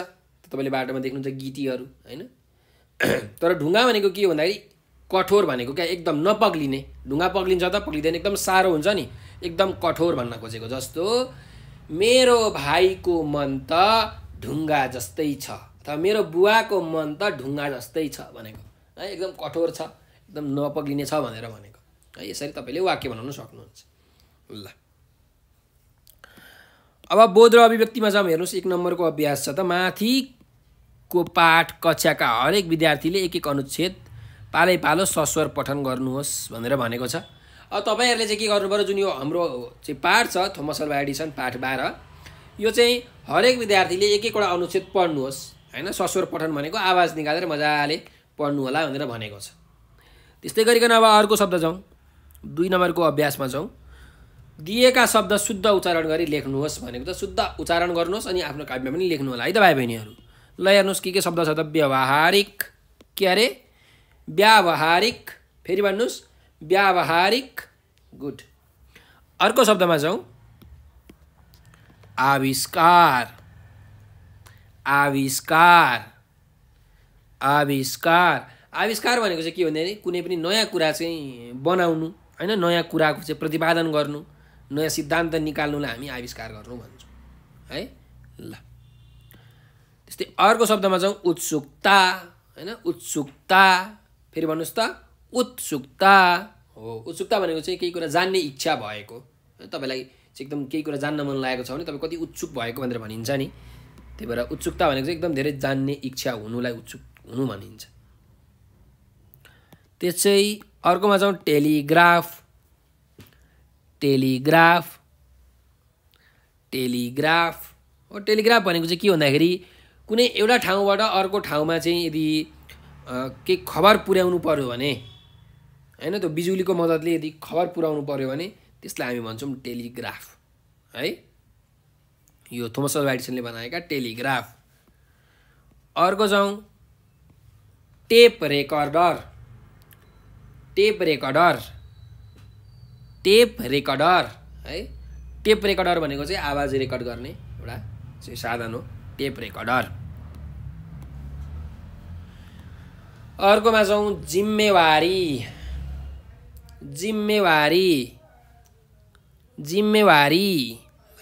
तपाईँले बाटोमा देख्नुहुन्छ गिटीहरू होइन तर ढुङ्गा भनेको के भन्दाखेरि कठोर भनेको क्या एकदम नपग्लिने ढुङ्गा पग्लिन्छ त पग्लिँदैन एकदम साह्रो हुन्छ नि एकदम कठोर भन्न खोजेको जस्तो मेरो भाइको मन त ढुङ्गा जस्तै छ अथवा मेरो बुवाको मन त ढुङ्गा जस्तै छ भनेको है एकदम कठोर छ एकदम नपग्लिने छ भनेर भनेको है यसरी तपाईँले वाक्य बनाउन सक्नुहुन्छ ल अब बोध र अभिव्यक्तिमा जाउँ हेर्नुहोस् एक नम्बरको अभ्यास छ त माथिको पाठ कक्षाका हरेक विद्यार्थीले एक एक अनुच्छेद पालै पालो सस्वर पठन गर्नुहोस् भनेर भनेको छ अब तपाईँहरूले चाहिँ के गर्नु पऱ्यो जुन यो हाम्रो चाहिँ पाठ छ थोमस अल्वा एडिसन पाठ बाह्र यो चाहिँ हरेक विद्यार्थीले एक एकवटा अनुच्छेद पढ्नुहोस् होइन सस्वर पठन भनेको आवाज निकालेर मजाले पढ्नु होला भनेर भनेको छ त्यस्तै गरिकन अब अर्को शब्द जाउँ दुई नम्बरको अभ्यासमा जाउँ दिएका शब्द शुद्ध उच्चारण गरी लेख्नुहोस् भनेको त शुद्ध उच्चारण गर्नुहोस् अनि आफ्नो काव्यमा पनि लेख्नु होला है त भाइ बहिनीहरू ल हेर्नुहोस् के के शब्द छ त व्यावहारिक के अरे व्यावहारिक फेरि भन्नुहोस् व्यावहारिक गुड अर्को शब्दमा जाउँ आविष्कार आविष्कार आविष्कार आविष्कार भनेको चाहिँ के भन्दाखेरि कुनै पनि नयाँ कुरा चाहिँ बनाउनु होइन नयाँ कुराको चाहिँ प्रतिपादन गर्नु नयाँ सिद्धान्त निकाल्नुलाई हामी आविष्कार गर्नु भन्छौँ है ल त्यस्तै अर्को शब्दमा जाउँ उत्सुकता होइन उत्सुकता फेरि भन्नुहोस् त उत्सुकता हो उत्सुकता भनेको चाहिँ केही कुरा जान्ने इच्छा भएको तपाईँलाई चाहिँ एकदम केही कुरा जान्न मन लागेको छ भने तपाईँ कति उत्सुक भएको भनेर भनिन्छ नि त्यही भएर उत्सुकता भनेको चाहिँ एकदम धेरै जान्ने इच्छा हुनुलाई उत्सुक हुनु भनिन्छ त्यसै अर्कोमा जाउँ टेलिग्राफ टेलिग्राफ टेलिग्राफ हो टेलिग्राफ भनेको चाहिँ के भन्दाखेरि कुनै एउटा ठाउँबाट अर्को ठाउँमा चाहिँ यदि केही खबर पुर्याउनु पऱ्यो भने होइन त्यो बिजुलीको मद्दतले यदि खबर पुर्याउनु पऱ्यो भने त्यसलाई हामी भन्छौँ टेलिग्राफ है यो थोमस एडिसनले बनाएका टेलिग्राफ अर्को जाउँ tape recorder tape recorder tape recorder है टेप रेकर्डर भनेको चाहिँ आवाज रेकर्ड गर्ने एउटा साधन हो टेप रेकर्डर अर्कोमा जाउँ जिम्मेवारी जिम्मेवारी जिम्मेवारी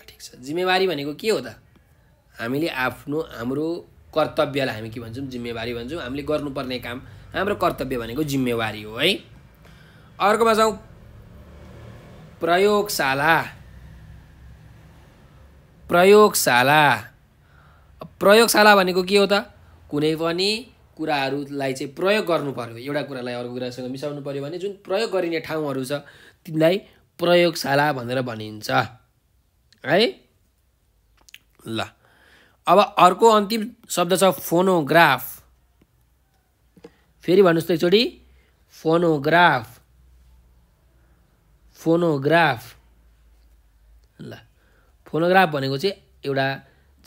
ठिक छ जिम्मेवारी भनेको के हो त हामीले आफ्नो हाम्रो कर्तव्यलाई हामी के भन्छौँ जिम्मेवारी भन्छौँ हामीले गर्नुपर्ने काम हाम्रो कर्तव्य भनेको जिम्मेवारी हो है अर्कोमा जाउँ प्रयोगशाला प्रयोगशाला प्रयोगशाला भनेको के हो त कुनै पनि कुराहरूलाई चाहिँ प्रयोग गर्नु पऱ्यो एउटा कुरालाई अर्को कुरासँग मिसाउनु पऱ्यो भने जुन प्रयोग गरिने ठाउँहरू छ तिनलाई प्रयोगशाला भनेर भनिन्छ है ल अब अर्को अन्तिम शब्द छ फोनोग्राफ फेरि भन्नुहोस् त एकचोटि फोनोग्राफ फोनोग्राफ ल फोनोग्राफ भनेको चाहिँ एउटा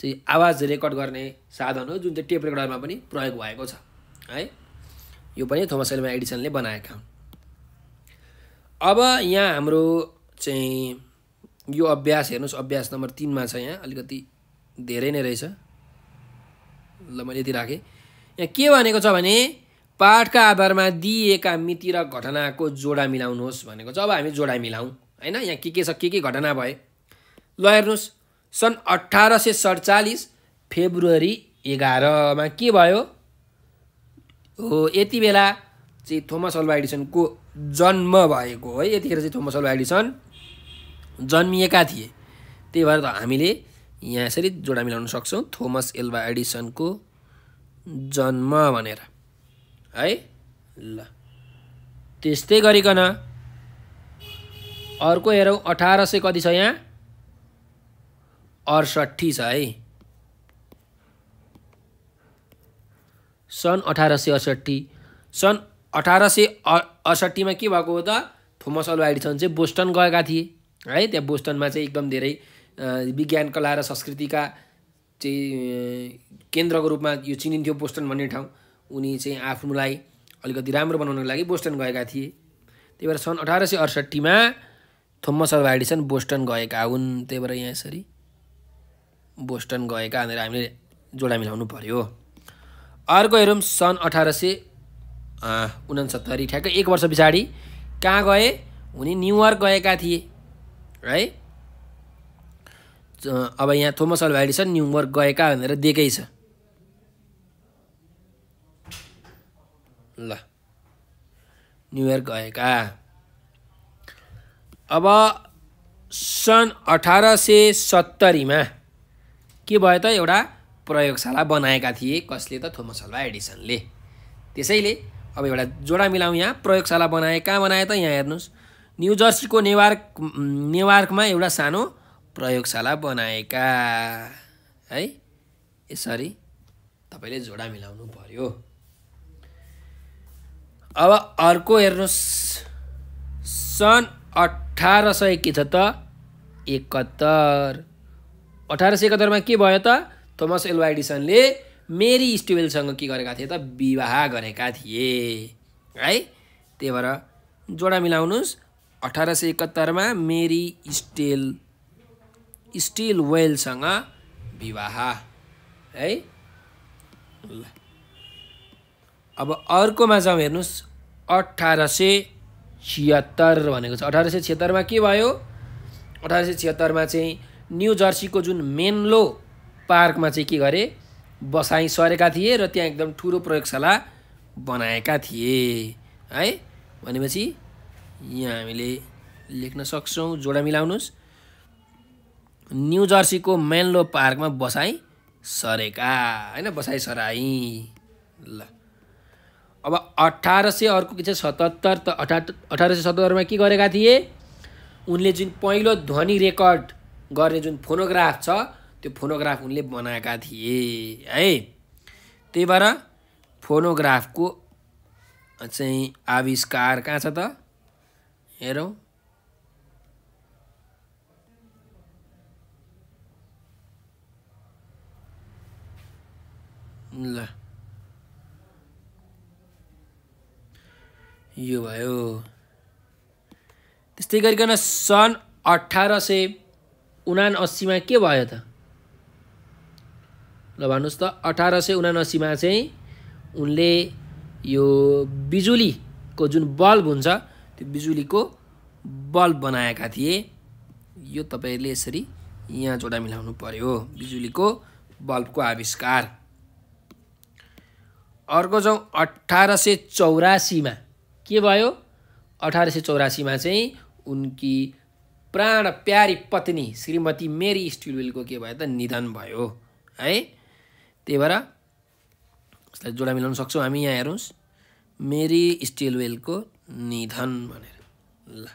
चाहिँ आवाज रेकर्ड गर्ने साधन हो जुन चाहिँ टेप रेकर्डरमा पनि प्रयोग भएको छ है यो पनि थोमस एल्मा एडिसनले बनाएका हुन् अब यहाँ हाम्रो चाहिँ यो अभ्यास हेर्नुहोस् अभ्यास नम्बर तिनमा छ यहाँ अलिकति धेरै नै रहेछ ल मैले यति राखेँ यहाँ के भनेको छ भने पाठका आधारमा दिइएका मिति र घटनाको जोडा मिलाउनुहोस् भनेको छ अब हामी जोडा मिलाउँ होइन यहाँ के के छ के के घटना भए ल हेर्नुहोस् सन् अठार सय सडचालिस फेब्रुअरी एघारमा के भयो हो यति बेला चाहिँ थोमस अल्वा एडिसनको जन्म भएको है यतिखेर चाहिँ थोमस अल्वा एडिसन जन्मिएका थिए त्यही भएर त हामीले यहाँ यसरी जोडा मिलाउन सक्छौँ थोमस एल्वा एडिसनको जन्म भनेर है ल त्यस्तै गरिकन अर्को हेरौँ अठार सय कति छ यहाँ अडसट्ठी छ है सन् अठार सय अडसट्ठी सन् अठार सय अडसट्ठीमा के भएको हो त थोमस अल्वा एडिसन चाहिँ बोस्टन गएका थिए है त्यहाँ बोस्टनमा चाहिँ एकदम धेरै विज्ञान कला र संस्कृतिका चाहिँ केन्द्रको रूपमा यो चिनिन्थ्यो बोस्टन भन्ने ठाउँ उनी चाहिँ आफ्नोलाई अलिकति राम्रो बनाउनको लागि बोस्टन गएका थिए त्यही भएर सन् अठार सय अडसट्ठीमा थोमस अल्भा एडिसन बोस्टन गएका हुन् त्यही भएर यहाँ यसरी बोस्टन गएका भनेर हामीले जोडा मिलाउनु पर्यो अर्को हेरौँ सन् अठार सय उनसत्तरी ठ्याक्कै एक वर्ष पछाडि कहाँ गए उनी न्युयोर्क गएका थिए है अब यहाँ थोमस अल्भा एडिसन न्युमर्क गएका भनेर दिएकै छ ल न्युयोर्क गएका अब सन् अठार सय सत्तरीमा के भयो त एउटा प्रयोगशाला बनाएका थिए कसले त थोमस अल्भा एडिसनले त्यसैले अब एउटा जोडा मिलाउँ यहाँ प्रयोगशाला बनाए कहाँ बनाए त यहाँ हेर्नुहोस् जर्सीको नेवार्क नेवार्कमा एउटा सानो प्रयोगशाला बनाएका है यसरी तपाईँले जोडा मिलाउनु पर्यो अब अर्को हेर्नुहोस् सन् अठार सय के छ त एकहत्तर अठार सय एकहत्तरमा के भयो त थोमस एलवाइडिसनले मेरी स्टुवेलसँग के गरेका थिए त विवाह गरेका थिए है त्यही भएर जोडा मिलाउनुहोस् अठार सय एकहत्तरमा मेरी स्टेल स्टिल वेलसँग विवाह है ल अब अर्कोमा जाउँ हेर्नुहोस् अठार सय छिहत्तर भनेको छ अठार सय छिहत्तरमा के भयो अठार सय छिहत्तरमा चाहिँ न्यु जर्सीको जुन मेनलो पार्कमा चाहिँ के गरे बसाइ सरेका थिए र त्यहाँ एकदम ठुलो प्रयोगशाला बनाएका थिए है भनेपछि यहाँ हामीले लेख्न सक्छौँ जोडा मिलाउनुहोस् न्यु जर्सीको मेनलो पार्कमा बसाइ सरेका होइन बसाइ सराई ल अब अठार सय अर्को के छ सतहत्तर त अठार अठार सय सतहत्तरमा के गरेका थिए उनले जुन पहिलो ध्वनि रेकर्ड गर्ने जुन फोनोग्राफ छ त्यो फोनोग्राफ उनले बनाएका थिए है त्यही भएर फोनोग्राफको चाहिँ आविष्कार कहाँ छ त हेरौँ ल यो भयो त्यस्तै गरिकन सन् अठार सय उनासीमा के भयो त ल भन्नुहोस् त अठार सय उनासीमा चाहिँ उनले यो बिजुलीको जुन बल्ब हुन्छ त्यो बिजुलीको बल्ब बनाएका थिए यो तपाईँहरूले यसरी यहाँ जोडा मिलाउनु पर्यो बिजुलीको बल्बको आविष्कार अर्को जाउँ अठार सय चौरासीमा के भयो अठार सय चौरासीमा चाहिँ उनकी प्राण प्यारी पत्नी श्रीमती मेरी स्टिलवेलको के भयो त निधन भयो है त्यही भएर उसलाई जोडा मिलाउन सक्छौँ हामी यहाँ हेरौँ मेरी स्टिलवेलको निधन भनेर ल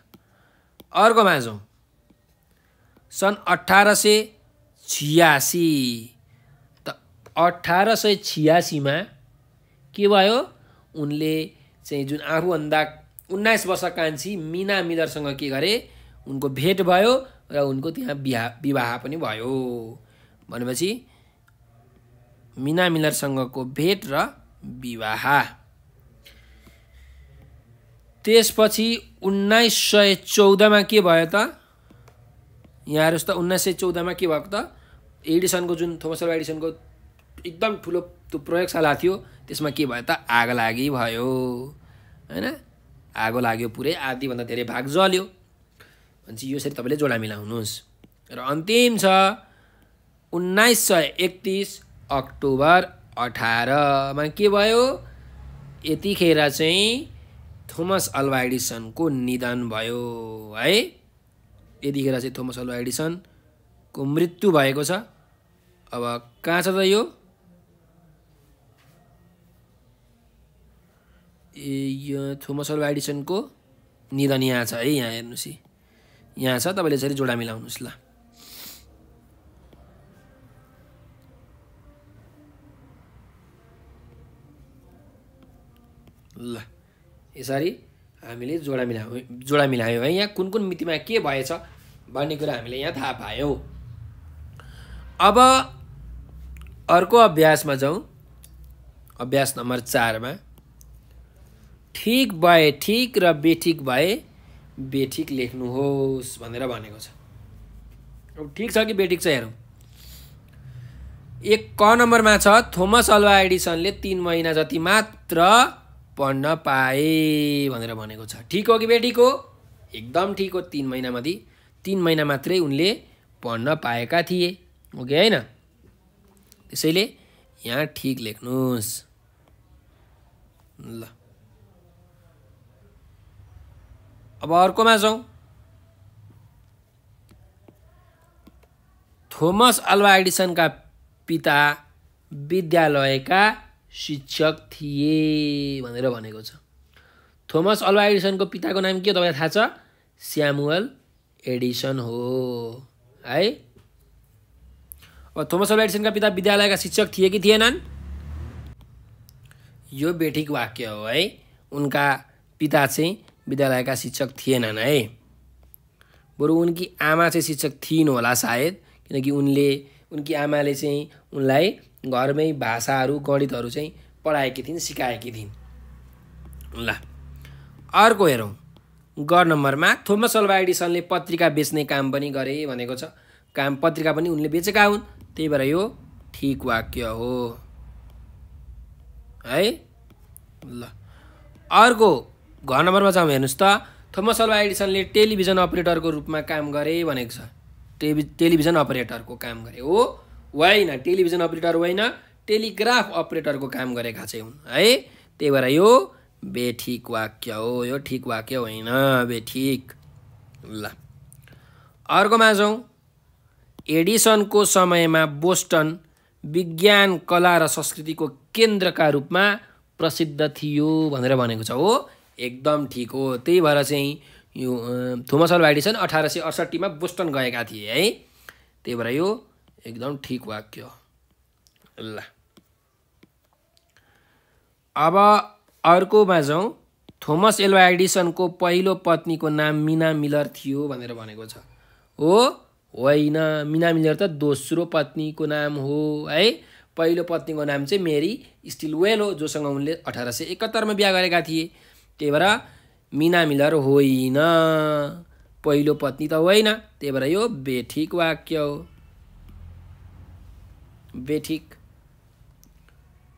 अर्कोमा जाउँ सन् अठार सय छियासी त अठार सय छियासीमा के भयो उनले चाहिँ जुन आफूभन्दा उन्नाइस वर्ष कान्छी मिना मिलरसँग के गरे उनको भेट भयो र उनको त्यहाँ बिहा विवाह पनि भयो भनेपछि मिना मिलरसँगको भेट र विवाह त्यसपछि उन्नाइस सय चौधमा के भयो त यहाँहरू त उन्नाइस सय चौधमा के भएको त एडिसनको जुन थोमस एडिसनको एकदम ठुलो त्यो प्रयोगशाला थियो त्यसमा के भयो त आग लागि भयो होइन आगो लाग्यो पुरै आधीभन्दा धेरै भाग जल्यो भनेपछि यसरी तपाईँले जोडा मिलाउनुहोस् र अन्तिम छ उन्नाइस सय एकतिस अक्टोबर अठारमा के भयो यतिखेर चाहिँ थोमस अल्वा एडिसनको निधन भयो है यतिखेर चाहिँ थोमस अल्वा एडिसनको मृत्यु भएको छ अब कहाँ छ त यो यो थोमस अल्वा एडिसनको निधन यहाँ छ है यहाँ हेर्नुहोस् है यहाँ छ तपाईँले यसरी जोडा मिलाउनुहोस् ल ल यसरी हामीले जोडा मिलायो जोडा मिलायौँ है यहाँ कुन कुन मितिमा के भएछ भन्ने कुरा हामीले यहाँ थाहा पायौँ अब अर्को अभ्यासमा जाउँ अभ्यास नम्बर चारमा ठिक भए ठिक र बेठिक भए बेठिक लेख्नुहोस् भनेर भनेको छ अब ठिक छ कि बेठिक छ हेरौँ एक क नम्बरमा छ थोमस अल्वा एडिसनले तिन महिना जति मात्र पढ्न पाए भनेर भनेको छ ठिक हो कि बेठिक हो एकदम ठिक हो तिन महिनामाथि तिन महिना मात्रै उनले पढ्न पाएका थिए ओके होइन त्यसैले यहाँ ठिक लेख्नुहोस् ल अब अर्कोमा जाउँ थोमस अल्वा एडिसनका पिता विद्यालयका शिक्षक थिए भनेर भनेको छ थोमस अल्वा एडिसनको पिताको नाम के हो तपाईँलाई थाहा छ स्यामुअल एडिसन हो है अब थोमस अल्वा एडिसनका पिता विद्यालयका शिक्षक थिए कि थिएनन् यो बेठिक वाक्य हो है उनका पिता चाहिँ विद्यालयका शिक्षक थिएनन् है बरु उनकी आमा चाहिँ शिक्षक थिइन् होला सायद किनकि उनले उनकी आमाले चाहिँ उनलाई घरमै भाषाहरू गणितहरू चाहिँ पढाएकी थिइन् सिकाएकी थिइन् ल अर्को हेरौँ ग नम्बरमा थोमस अल्वा एडिसनले पत्रिका बेच्ने काम पनि गरे भनेको छ काम पत्रिका पनि उनले बेचेका हुन् त्यही भएर यो ठिक वाक्य हो है ल अर्को घ नम्बरमा जाउँ हेर्नुहोस् त थोमस अल्वा एडिसनले टेलिभिजन अपरेटरको रूपमा काम गरे भनेको छ टेभि टेलिभिजन अपरेटरको काम गरे हो होइन टेलिभिजन अपरेटर होइन टेलिग्राफ अपरेटरको काम गरेका चाहिँ हुन् है त्यही भएर यो बेठिक वाक्य हो यो ठिक वाक्य होइन बेठिक ल अर्कोमा जाउँ एडिसनको समयमा बोस्टन विज्ञान कला र संस्कृतिको केन्द्रका रूपमा प्रसिद्ध थियो भनेर भनेको छ हो एकदम ठिक हो त्यही भएर चाहिँ यो थोमस एडिसन अठार सय अडसट्ठीमा बोस्टन गएका थिए है त्यही भएर यो एकदम ठिक वाक्य ल अब अर्कोमा जाउँ थोमस एल्वा एडिसनको पहिलो पत्नीको नाम मिना मिलर थियो भनेर भनेको छ हो होइन मिना मिलर त दोस्रो पत्नीको नाम हो है पहिलो पत्नीको नाम चाहिँ मेरी स्टिलवेल हो जोसँग उनले अठार सय एकहत्तरमा बिहा गरेका थिए त्यही भएर मिना मिलर होइन पहिलो पत्नी त होइन त्यही भएर यो बेठिक वाक्य हो बेठिक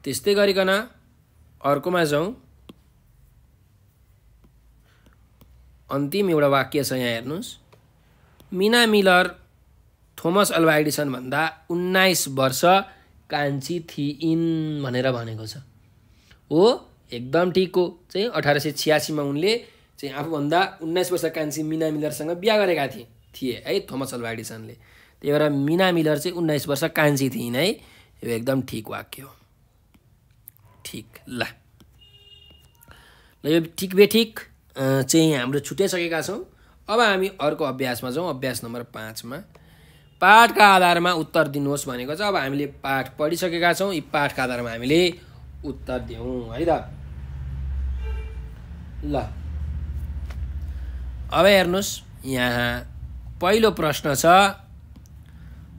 त्यस्तै गरिकन अर्कोमा जाउँ अन्तिम एउटा वाक्य छ यहाँ हेर्नुहोस् मिना मिलर थोमस अल्वा एडिसनभन्दा उन्नाइस वर्ष कान्छी थिइन् भनेर भनेको छ हो एकदम ठिक हो चाहिँ अठार सय छ्यासीमा उनले चाहिँ आफूभन्दा उन्नाइस वर्ष कान्छी मिना मिलरसँग बिहा गरेका थिए थिए है थोमस अल्भा एडिसनले त्यही भएर मिना मिलर चाहिँ उन्नाइस वर्ष कान्छी थिइन् है यो एकदम ठिक वाक्य हो ठिक ल यो ठिक बेठिक चाहिँ हाम्रो छुट्याइसकेका छौँ अब हामी अर्को अभ्यासमा जाउँ अभ्यास नम्बर पाँचमा पाठका आधारमा उत्तर दिनुहोस् भनेको चाहिँ अब हामीले पाठ पढिसकेका छौँ यी पाठका आधारमा हामीले उत्तर दिउँ है त ल अब हेर्नुहोस् यहाँ पहिलो प्रश्न छ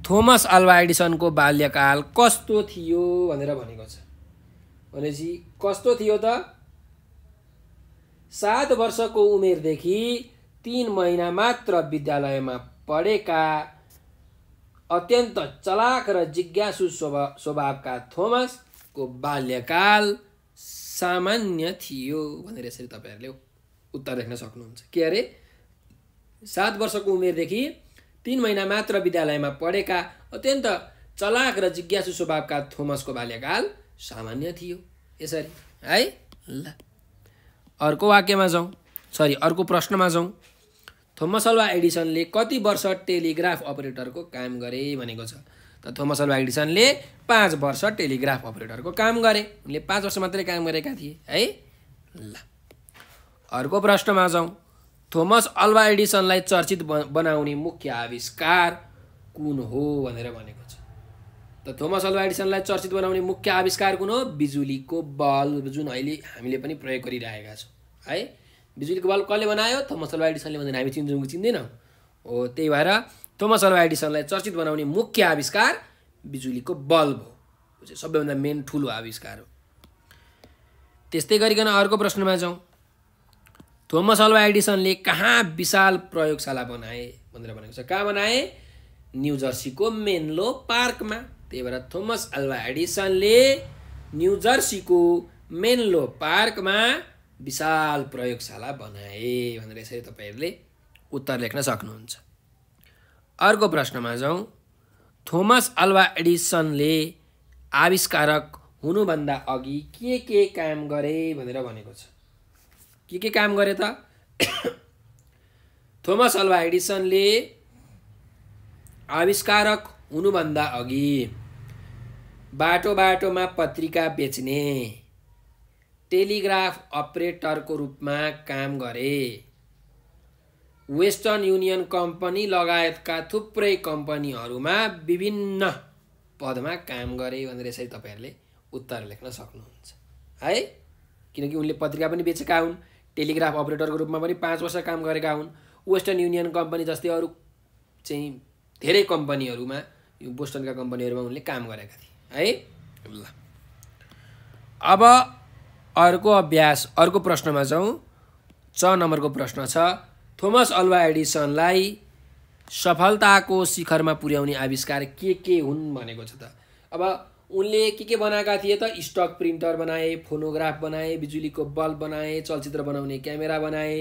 थोमस अल्वा एडिसनको बाल्यकाल कस्तो थियो भनेर भनेको छ भनेपछि कस्तो थियो त सात वर्षको उमेरदेखि तिन महिना मात्र विद्यालयमा पढेका अत्यन्त चलाक र जिज्ञासु स्वभाव स्वभावका थोमसको बाल्यकाल सामान्य थियो भनेर यसरी तपाईँहरूले उत्तर लेख्न सक्नुहुन्छ के अरे सात वर्षको उमेरदेखि तिन महिना मात्र विद्यालयमा पढेका अत्यन्त चलाक र जिज्ञासु स्वभावका थोमसको बाल्यकाल सामान्य थियो यसरी है ल अर्को वाक्यमा जाउँ सरी अर्को प्रश्नमा जाउँ थोमस अल्वा एडिसनले कति वर्ष टेलिग्राफ अपरेटरको काम गरे भनेको छ त थोमस अल्वा एडिसनले पाँच वर्ष टेलिग्राफ अपरेटरको काम गरे उनले पाँच वर्ष मात्रै काम गरेका थिए है ल अर्को प्रश्नमा जाउँ थोमस अल्वा एडिसनलाई चर्चित बनाउने मुख्य आविष्कार कुन हो भनेर भनेको छ त थोमस अल्वा एडिसनलाई चर्चित बनाउने मुख्य आविष्कार कुन हो बिजुलीको बल्ब जुन अहिले हामीले पनि प्रयोग गरिरहेका छौँ है बिजुलीको बल्ब कसले बनायो थोमस अल्वा एडिसनले भन्दैन हामी चिन्छौँ कि चिन्दैनौँ हो त्यही भएर थोमस अल्वा एडिसनलाई चर्चित बनाउने मुख्य आविष्कार बिजुलीको बल्ब हो सबैभन्दा मेन ठुलो आविष्कार हो त्यस्तै गरिकन अर्को प्रश्नमा जाउँ थोमस अल्वा एडिसनले कहाँ विशाल प्रयोगशाला बनाए भनेर भनेको छ कहाँ बनाए न्यु जर्सीको मेनलो पार्कमा त्यही भएर थोमस अल्वा एडिसनले न्यु जर्सीको मेनलो पार्कमा विशाल प्रयोगशाला बनाए भनेर यसरी तपाईँहरूले उत्तर लेख्न सक्नुहुन्छ अर्को प्रश्नमा जाउँ थोमस अल्वा एडिसनले आविष्कारक हुनुभन्दा अघि के के काम गरे भनेर भनेको छ के के काम गरे त थोमस अल्वा एडिसनले आविष्कारक हुनुभन्दा अघि बाटो बाटोमा पत्रिका बेच्ने टेलिग्राफ अपरेटरको रूपमा काम गरे वेस्टर्न युनियन कम्पनी लगायतका थुप्रै कम्पनीहरूमा विभिन्न पदमा काम गरे भनेर यसरी तपाईँहरूले उत्तर लेख्न सक्नुहुन्छ है किनकि उनले पत्रिका पनि बेचेका हुन् टेलिग्राफ अपरेटरको रूपमा पनि पाँच वर्ष काम गरेका हुन् वेस्टर्न युनियन कम्पनी जस्तै अरू चाहिँ धेरै कम्पनीहरूमा यो बोस्टनका कम्पनीहरूमा उनले काम गरेका थिए है ल अब अर्को अभ्यास अर्को प्रश्नमा जाउँ छ नम्बरको प्रश्न छ थोमस अल्वा एडिसनलाई सफलताको शिखरमा पुर्याउने आविष्कार के के हुन् भनेको छ त अब उनले के के बनाएका थिए त स्टक प्रिन्टर बनाए फोनोग्राफ बनाए बिजुलीको बल्ब बनाए चलचित्र बनाउने क्यामेरा बनाए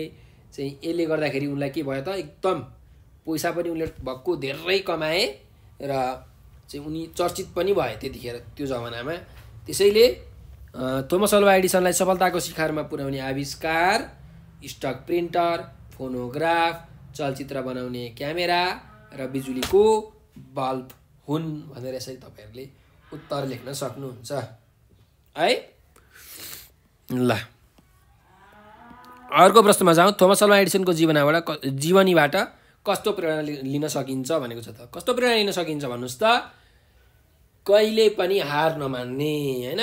चाहिँ यसले गर्दाखेरि उनलाई के भयो त एकदम पैसा पनि उनले भक्कु धेरै कमाए र चाहिँ उनी चर्चित पनि भए त्यतिखेर त्यो जमानामा त्यसैले थोमस अल्वा एडिसनलाई सफलताको शिखरमा पुर्याउने आविष्कार स्टक प्रिन्टर फोनोग्राफ चलचित्र बनाउने क्यामेरा र बिजुलीको बल्ब हुन् भनेर यसरी तपाईँहरूले उत्तर लेख्न सक्नुहुन्छ है ल अर्को प्रश्नमा जाउँ थोमस अल्वा एडिसनको जीवनबाट क जीवनीबाट कस्तो प्रेरणा लिन सकिन्छ भनेको छ त कस्तो प्रेरणा लिन सकिन्छ भन्नुहोस् त कहिले पनि हार नमान्ने होइन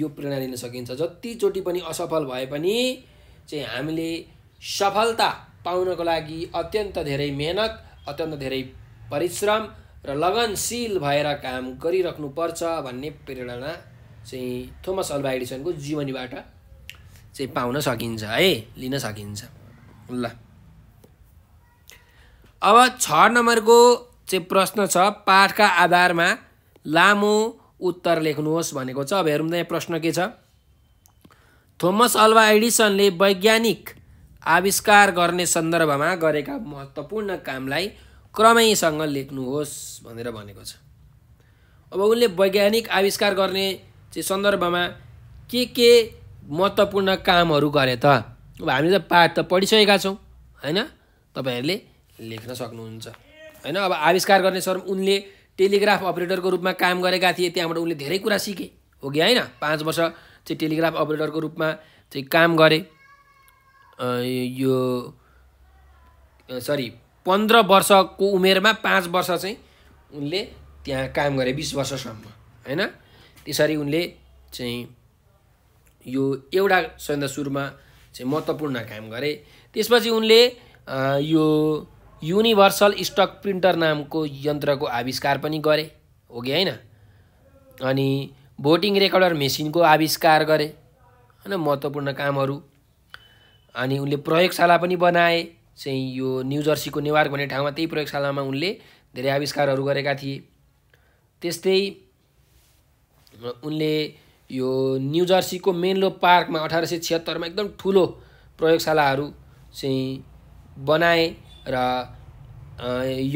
यो प्रेरणा लिन सकिन्छ जतिचोटि पनि असफल भए पनि चाहिँ हामीले सफलता पाउनको लागि अत्यन्त धेरै मेहनत अत्यन्त धेरै परिश्रम र लगनशील भएर काम गरिराख्नुपर्छ भन्ने प्रेरणा चाहिँ थोमस अल्भा एडिसनको जीवनीबाट चाहिँ पाउन सकिन्छ है लिन सकिन्छ ल अब छ नम्बरको चाहिँ प्रश्न छ पाठका आधारमा लामो उत्तर लेख्नुहोस् भनेको छ अब हेरौँ त यहाँ प्रश्न के छ थोमस अल्भा एडिसनले वैज्ञानिक आविष्कार गर्ने सन्दर्भमा गरेका महत्त्वपूर्ण कामलाई क्रमैसँग लेख्नुहोस् भनेर भनेको छ अब उनले वैज्ञानिक आविष्कार गर्ने चाहिँ सन्दर्भमा के के महत्त्वपूर्ण कामहरू गरे त अब हामीले त पाठ त पढिसकेका छौँ होइन तपाईँहरूले लेख्न सक्नुहुन्छ होइन अब आविष्कार गर्ने सर उनले टेलिग्राफ अपरेटरको रूपमा काम गरेका थिए त्यहाँबाट उनले धेरै कुरा सिके हो कि होइन पाँच वर्ष चाहिँ टेलिग्राफ अपरेटरको रूपमा चाहिँ काम गरे यो सरी पन्ध्र वर्षको उमेरमा पाँच वर्ष चाहिँ उनले त्यहाँ काम गरे बिस वर्षसम्म होइन त्यसरी उनले चाहिँ यो एउटा सन्द सुरुमा चाहिँ महत्त्वपूर्ण काम गरे त्यसपछि उनले यो युनिभर्सल स्टक प्रिन्टर नामको यन्त्रको आविष्कार पनि गरे हो कि होइन अनि भोटिङ रेकर्डर मेसिनको आविष्कार गरे होइन महत्त्वपूर्ण कामहरू अनि उनले प्रयोगशाला पनि बनाए चाहिँ यो न्युजर्सीको जर्सीको नेवार्क भन्ने ठाउँमा त्यही प्रयोगशालामा उनले धेरै आविष्कारहरू गरेका थिए त्यस्तै उनले यो न्युजर्सीको जर्सीको मेनलो पार्कमा अठार सय छिहत्तरमा एकदम ठुलो प्रयोगशालाहरू चाहिँ बनाए र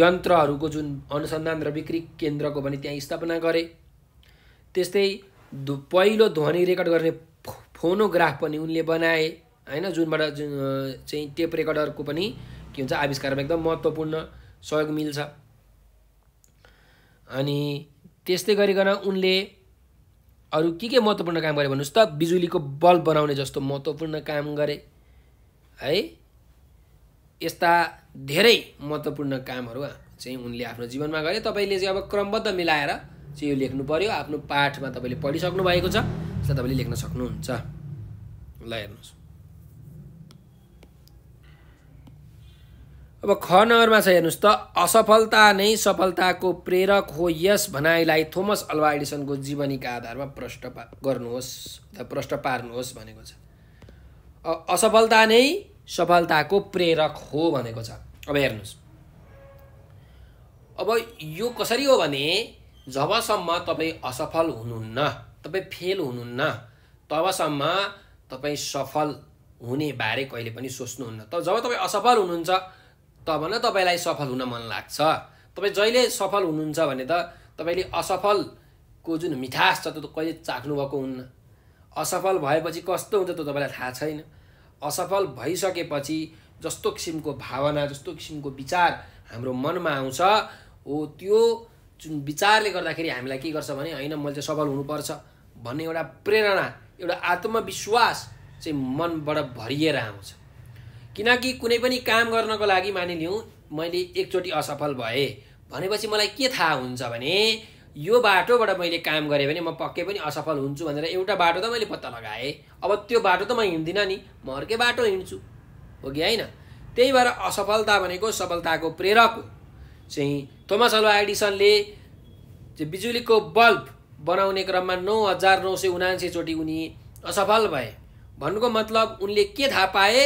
यन्त्रहरूको जुन अनुसन्धान र बिक्री केन्द्रको पनि त्यहाँ स्थापना गरे त्यस्तै पहिलो ध्वनि रेकर्ड गर्ने फोनोग्राफ पनि उनले बनाए होइन जुनबाट जुन चाहिँ टेप रेकर्डरको पनि के हुन्छ आविष्कारमा एकदम महत्त्वपूर्ण सहयोग मिल्छ अनि त्यस्तै गरिकन उनले अरू के के महत्त्वपूर्ण काम गरे भन्नुहोस् त बिजुलीको बल्ब बनाउने जस्तो महत्त्वपूर्ण काम गरे है यस्ता धेरै महत्त्वपूर्ण कामहरू चाहिँ उनले आफ्नो जीवनमा गरे तपाईँले चाहिँ अब क्रमबद्ध मिलाएर चाहिँ यो लेख्नु पऱ्यो आफ्नो पाठमा तपाईँले पढिसक्नु भएको छ त्यसलाई तपाईँले लेख्न सक्नुहुन्छ ल हेर्नुहोस् अब ख नम्बरमा छ हेर्नुहोस् त असफलता नै सफलताको प्रेरक हो यस भनाइलाई थोमस अल्वा एडिसनको जीवनीका आधारमा प्रष्ट पा गर्नुहोस् प्रष्ट पार्नुहोस् भनेको छ असफलता नै सफलताको प्रेरक हो भनेको छ अब हेर्नुहोस् अब यो कसरी हो भने जबसम्म तपाईँ असफल हुनुहुन्न तपाईँ फेल हुनुहुन्न तबसम्म तपाईँ सफल हुने बारे कहिले पनि सोच्नुहुन्न त जब तपाईँ असफल हुनुहुन्छ तब न तपाईँलाई सफल हुन मन लाग्छ तपाईँ जहिले सफल हुनुहुन्छ भने त तपाईँले असफलको जुन मिठास छ त्यो त कहिले चाख्नुभएको हुन्न असफल भएपछि कस्तो हुन्छ त्यो तपाईँलाई थाहा छैन असफल भइसकेपछि जस्तो किसिमको भावना जस्तो किसिमको विचार हाम्रो मनमा आउँछ हो त्यो जुन विचारले गर्दाखेरि हामीलाई के गर्छ भने होइन मैले चाहिँ सफल हुनुपर्छ भन्ने एउटा प्रेरणा एउटा आत्मविश्वास चाहिँ मनबाट भरिएर आउँछ किनकि कुनै पनि काम गर्नको लागि मानिलिउँ मैले एकचोटि असफल भएँ भनेपछि मलाई के थाहा हुन्छ भने यो बाटोबाट मैले काम गरेँ भने म पक्कै पनि असफल हुन्छु भनेर एउटा बाटो त मैले पत्ता लगाएँ अब त्यो बाटो त म हिँड्दिनँ नि म अर्कै बाटो हिँड्छु हो कि होइन त्यही भएर असफलता भनेको सफलताको प्रेरक हो चाहिँ थोमस अल्वा एडिसनले बिजुलीको बल्ब बनाउने क्रममा नौ हजार नौ सय उनासीचोटि उनी असफल भए भन्नुको मतलब उनले के थाहा पाए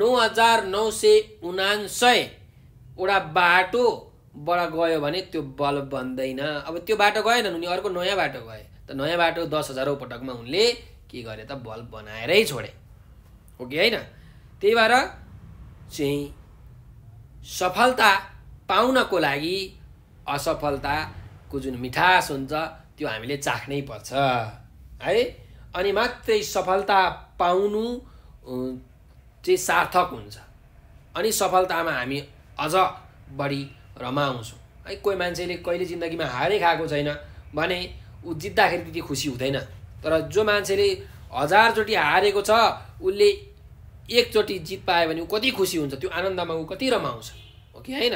नौ हजार नौ सय उनान्सयवटा बाटोबाट गयो भने त्यो बल्ब बन्दैन अब त्यो बाटो गएन उनी अर्को नयाँ बाटो गए त नयाँ बाटो दस हजारौँ पटकमा उनले के गरे त बल्ब बनाएरै छोडे ओके होइन त्यही भएर चाहिँ सफलता पाउनको लागि असफलताको जुन मिठास हुन्छ त्यो हामीले चाख्नै पर्छ है अनि मात्रै सफलता पाउनु चाहिँ सार्थक हुन्छ अनि सफलतामा हामी अझ बढी रमाउँछौँ है कोही मान्छेले कहिले जिन्दगीमा हारै खाएको छैन भने ऊ जित्दाखेरि त्यति खुसी हुँदैन तर जो मान्छेले हजारचोटि हारेको छ उसले एकचोटि जित पायो भने ऊ कति खुसी हुन्छ त्यो आनन्दमा ऊ कति रमाउँछ हो कि होइन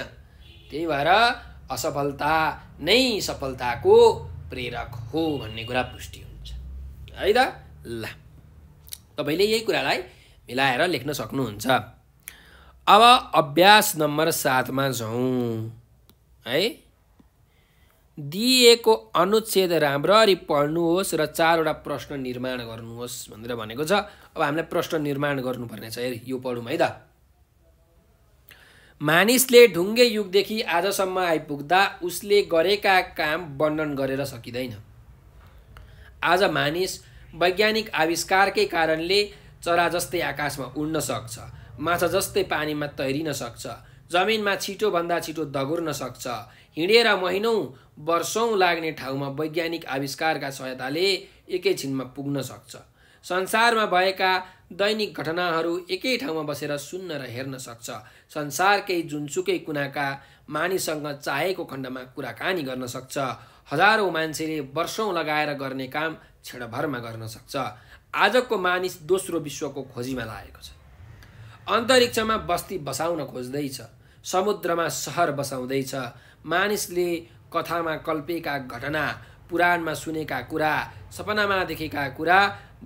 त्यही भएर असफलता नै सफलताको प्रेरक हो भन्ने कुरा पुष्टि हुन्छ है त ल तपाईँले यही कुरालाई मिलाएर लेख्न सक्नुहुन्छ अब अभ्यास नम्बर सातमा जाउँ है दिएको अनुच्छेद राम्ररी पढ्नुहोस् र चारवटा प्रश्न निर्माण गर्नुहोस् भनेर भनेको छ अब हामीलाई प्रश्न निर्माण गर्नुपर्ने छ हेर यो पढौँ है त मानिसले ढुङ्गे युगदेखि आजसम्म आइपुग्दा उसले गरेका काम वर्णन गरेर सकिँदैन आज मानिस वैज्ञानिक आविष्कारकै कारणले चरा जस्तै आकाशमा उड्न सक्छ माछा जस्तै पानीमा तैरिन सक्छ जमिनमा छिटोभन्दा छिटो दगुर्न सक्छ हिँडेर महिनौँ वर्षौँ लाग्ने ठाउँमा वैज्ञानिक आविष्कारका सहायताले एकैछिनमा पुग्न सक्छ संसारमा भएका दैनिक घटनाहरू एकै ठाउँमा बसेर सुन्न र हेर्न सक्छ संसारकै जुनसुकै कुनाका मानिससँग चाहेको खण्डमा कुराकानी गर्न सक्छ हजारौँ मान्छेले वर्षौँ लगाएर गर्ने काम क्षणभरमा गर्न सक्छ आजको मानिस दोस्रो विश्वको खोजीमा लागेको छ अन्तरिक्षमा बस्ती बसाउन खोज्दैछ समुद्रमा सहर बसाउँदैछ मानिसले कथामा कल्पेका घटना पुराणमा सुनेका कुरा सपनामा देखेका कुरा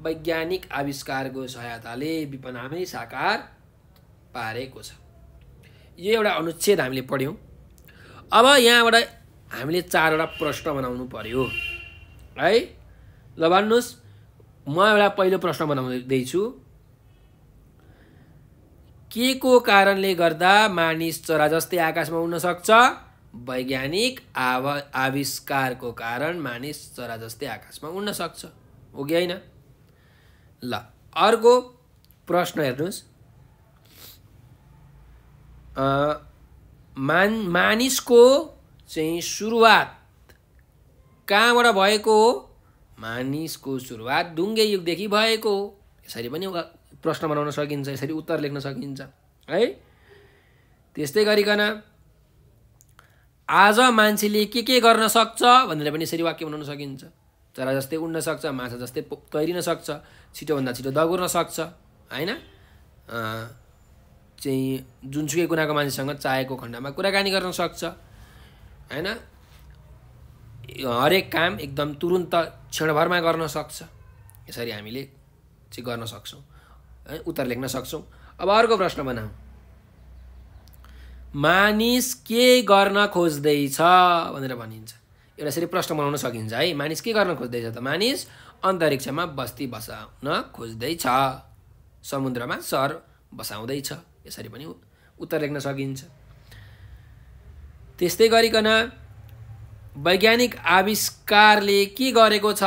वैज्ञानिक आविष्कारको सहायताले विपनामै साकार पारेको छ यो एउटा अनुच्छेद हामीले पढ्यौँ अब यहाँबाट हामीले चारवटा प्रश्न बनाउनु पर्यो है ल भन्नुहोस् म एउटा पहिलो प्रश्न बनाउँदैछु के को कारणले गर्दा मानिस चरा जस्तै आकाशमा उड्न सक्छ वैज्ञानिक आव आविष्कारको कारण मानिस चरा जस्तै आकाशमा उड्न सक्छ हो कि होइन ल अर्को प्रश्न हेर्नुहोस् मान मानिसको चाहिँ सुरुवात कहाँबाट भएको हो मानिसको सुरुवात डुङ्गे युगदेखि भएको हो यसरी पनि प्रश्न बनाउन सकिन्छ यसरी उत्तर लेख्न सकिन्छ है त्यस्तै गरिकन आज मान्छेले के के गर्न सक्छ भनेर पनि यसरी वाक्य बनाउन सकिन्छ चरा जस्तै उड्न सक्छ माछा जस्तै तैरिन सक्छ छिटोभन्दा छिटो दगुर्न सक्छ होइन चाहिँ जुनसुकै कुनाको मान्छेसँग चाहेको खण्डमा कुराकानी गर्न सक्छ होइन हरेक काम एकदम तुरुन्त क्षणभरमा गर्न सक्छ यसरी हामीले चाहिँ गर्न सक्छौँ है उत्तर लेख्न सक्छौँ अब अर्को प्रश्न बनाऊ मानिस के गर्न खोज्दैछ भनेर भनिन्छ एउटा यसरी प्रश्न बनाउन सकिन्छ है मानिस के गर्न खोज्दैछ त मानिस अन्तरिक्षमा बस्ती बसाउन खोज्दैछ समुद्रमा सर बसाउँदैछ यसरी पनि उत्तर लेख्न सकिन्छ त्यस्तै गरिकन वैज्ञानिक आविष्कारले के गरेको छ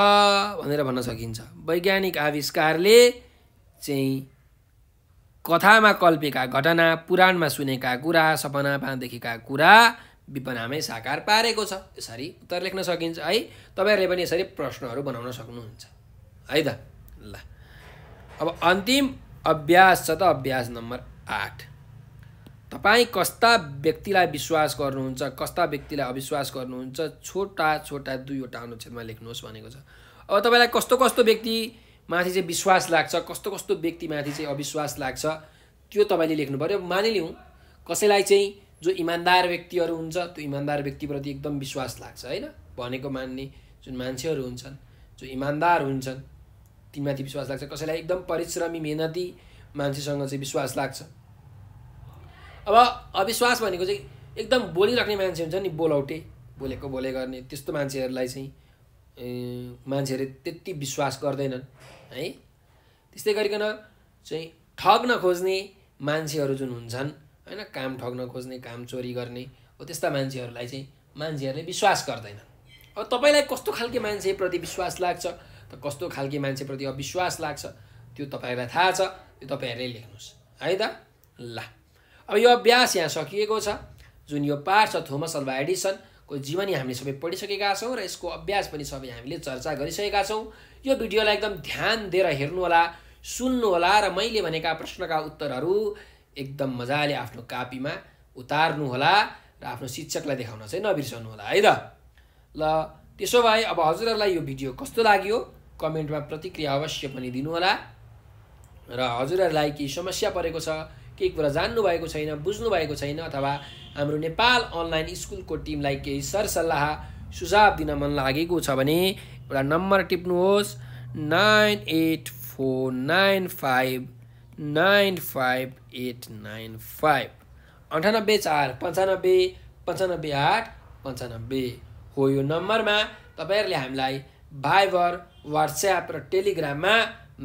भनेर भन्न सकिन्छ वैज्ञानिक आविष्कारले चाहिँ कथामा कल्पेका घटना पुराणमा सुनेका कुरा सपनामा देखेका कुरा विपनामै साकार पारेको छ यसरी उत्तर लेख्न सकिन्छ है तपाईँहरूले पनि यसरी प्रश्नहरू बनाउन सक्नुहुन्छ है त ल अब अन्तिम अभ्यास छ त अभ्यास नम्बर आठ तपाईँ कस्ता व्यक्तिलाई विश्वास गर्नुहुन्छ कस्ता व्यक्तिलाई अविश्वास गर्नुहुन्छ छोटा छोटा दुईवटा अनुच्छेदमा लेख्नुहोस् भनेको छ अब तपाईँलाई कस्तो कस्तो व्यक्तिमाथि चाहिँ विश्वास लाग्छ कस्तो कस्तो व्यक्तिमाथि चाहिँ अविश्वास लाग्छ त्यो तपाईँले लेख्नु पऱ्यो मानिलिउँ कसैलाई चाहिँ जो इमान्दार व्यक्तिहरू हुन्छ त्यो इमान्दार व्यक्तिप्रति एकदम विश्वास लाग्छ होइन भनेको मान्ने जुन मान्छेहरू हुन्छन् जो इमान्दार हुन्छन् तीमाथि विश्वास लाग्छ कसैलाई एकदम परिश्रमी मेहनती मान्छेसँग चाहिँ विश्वास लाग्छ अब अविश्वास भनेको चाहिँ एकदम बोलिराख्ने मान्छे हुन्छ नि बोलौटे बोलेको बोले गर्ने त्यस्तो मान्छेहरूलाई चाहिँ मान्छेहरू त्यति विश्वास गर्दैनन् है त्यस्तै गरिकन चाहिँ ठग्न खोज्ने मान्छेहरू जुन हुन्छन् होइन काम ठग्न खोज्ने काम चोरी गर्ने हो त्यस्ता मान्छेहरूलाई चाहिँ मान्छेहरूले विश्वास गर्दैनन् अब तपाईँलाई कस्तो खालके मान्छेप्रति विश्वास लाग्छ त कस्तो खालके मान्छेप्रति अविश्वास लाग्छ त्यो तपाईँहरूलाई थाहा छ त्यो तपाईँहरूले लेख्नुहोस् है त ला अब यो अभ्यास यहाँ सकिएको छ जुन यो पाठ छ थोमस अल्भा एडिसनको जीवनी हामीले सबै पढिसकेका छौँ र यसको अभ्यास पनि सबै हामीले चर्चा गरिसकेका छौँ यो भिडियोलाई एकदम ध्यान दिएर हेर्नुहोला सुन्नुहोला र मैले भनेका प्रश्नका उत्तरहरू एकदम मजाले आफ्नो कापीमा उतार्नुहोला र आफ्नो शिक्षकलाई देखाउन चाहिँ नबिर्सनुहोला है त ल त्यसो भए अब हजुरहरूलाई यो भिडियो कस्तो लाग्यो कमेन्टमा प्रतिक्रिया अवश्य पनि दिनुहोला र हजुरहरूलाई केही समस्या परेको छ केही कुरा जान्नुभएको छैन बुझ्नुभएको छैन अथवा हाम्रो नेपाल अनलाइन स्कुलको टिमलाई केही सरसल्लाह सुझाव दिन मन लागेको छ भने एउटा नम्बर टिप्नुहोस् nine eight four nine five nine five eight nine five अन्ठानब्बे चार पन्चानब्बे पन्चानब्बे आठ पन्चानब्बे हो यो नम्बरमा तपाईँहरूले हामीलाई भाइबर वाट्सएप र टेलिग्राममा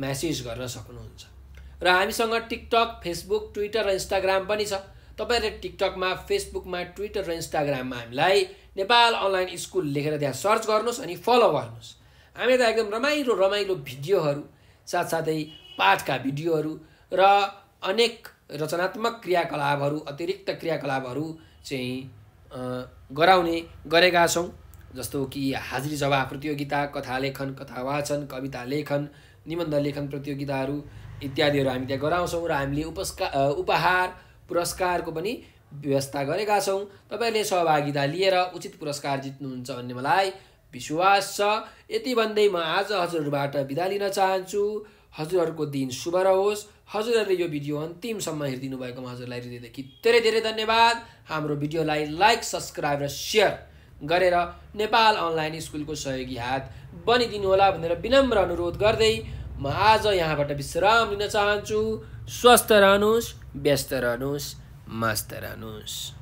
म्यासेज गर्न सक्नुहुन्छ र हामीसँग टिकटक फेसबुक ट्विटर र इन्स्टाग्राम पनि छ तपाईँहरूले टिकटकमा फेसबुकमा ट्विटर र इन्स्टाग्राममा हामीलाई नेपाल अनलाइन स्कुल लेखेर त्यहाँ सर्च गर्नुहोस् अनि फलो गर्नुहोस् हामी त एकदम रमाइलो रमाइलो भिडियोहरू साथसाथै पाठका भिडियोहरू र अनेक रचनात्मक क्रियाकलापहरू अतिरिक्त क्रियाकलापहरू चाहिँ गराउने गरेका छौँ जस्तो कि हाजिरी जवाफ प्रतियोगिता कथा कथालेखन कथावाचन कविता लेखन निबन्ध लेखन प्रतियोगिताहरू इत्यादिहरू हामी त्यहाँ गराउँछौँ र हामीले उपस्का उपहार पुरस्कारको पनि व्यवस्था गरेका छौँ तपाईँले सहभागिता लिएर उचित पुरस्कार जित्नुहुन्छ भन्ने मलाई विश्वास छ यति भन्दै म आज हजुरहरूबाट बिदा लिन चाहन्छु हजुरहरूको दिन शुभ रहोस् हजुरहरूले यो भिडियो अन्तिमसम्म हेरिदिनु भएकोमा हजुरलाई हृदयदेखि धेरै धेरै धन्यवाद हाम्रो भिडियोलाई लाइक सब्सक्राइब र सेयर गरेर नेपाल अनलाइन स्कुलको सहयोगी हात बनिदिनुहोला भनेर विनम्र अनुरोध गर्दै म आज यहाँबाट विश्राम लिन चाहन्छु स्वस्थ रहनुहोस् व्यस्त रहनुहोस् मस्त रहनुहोस्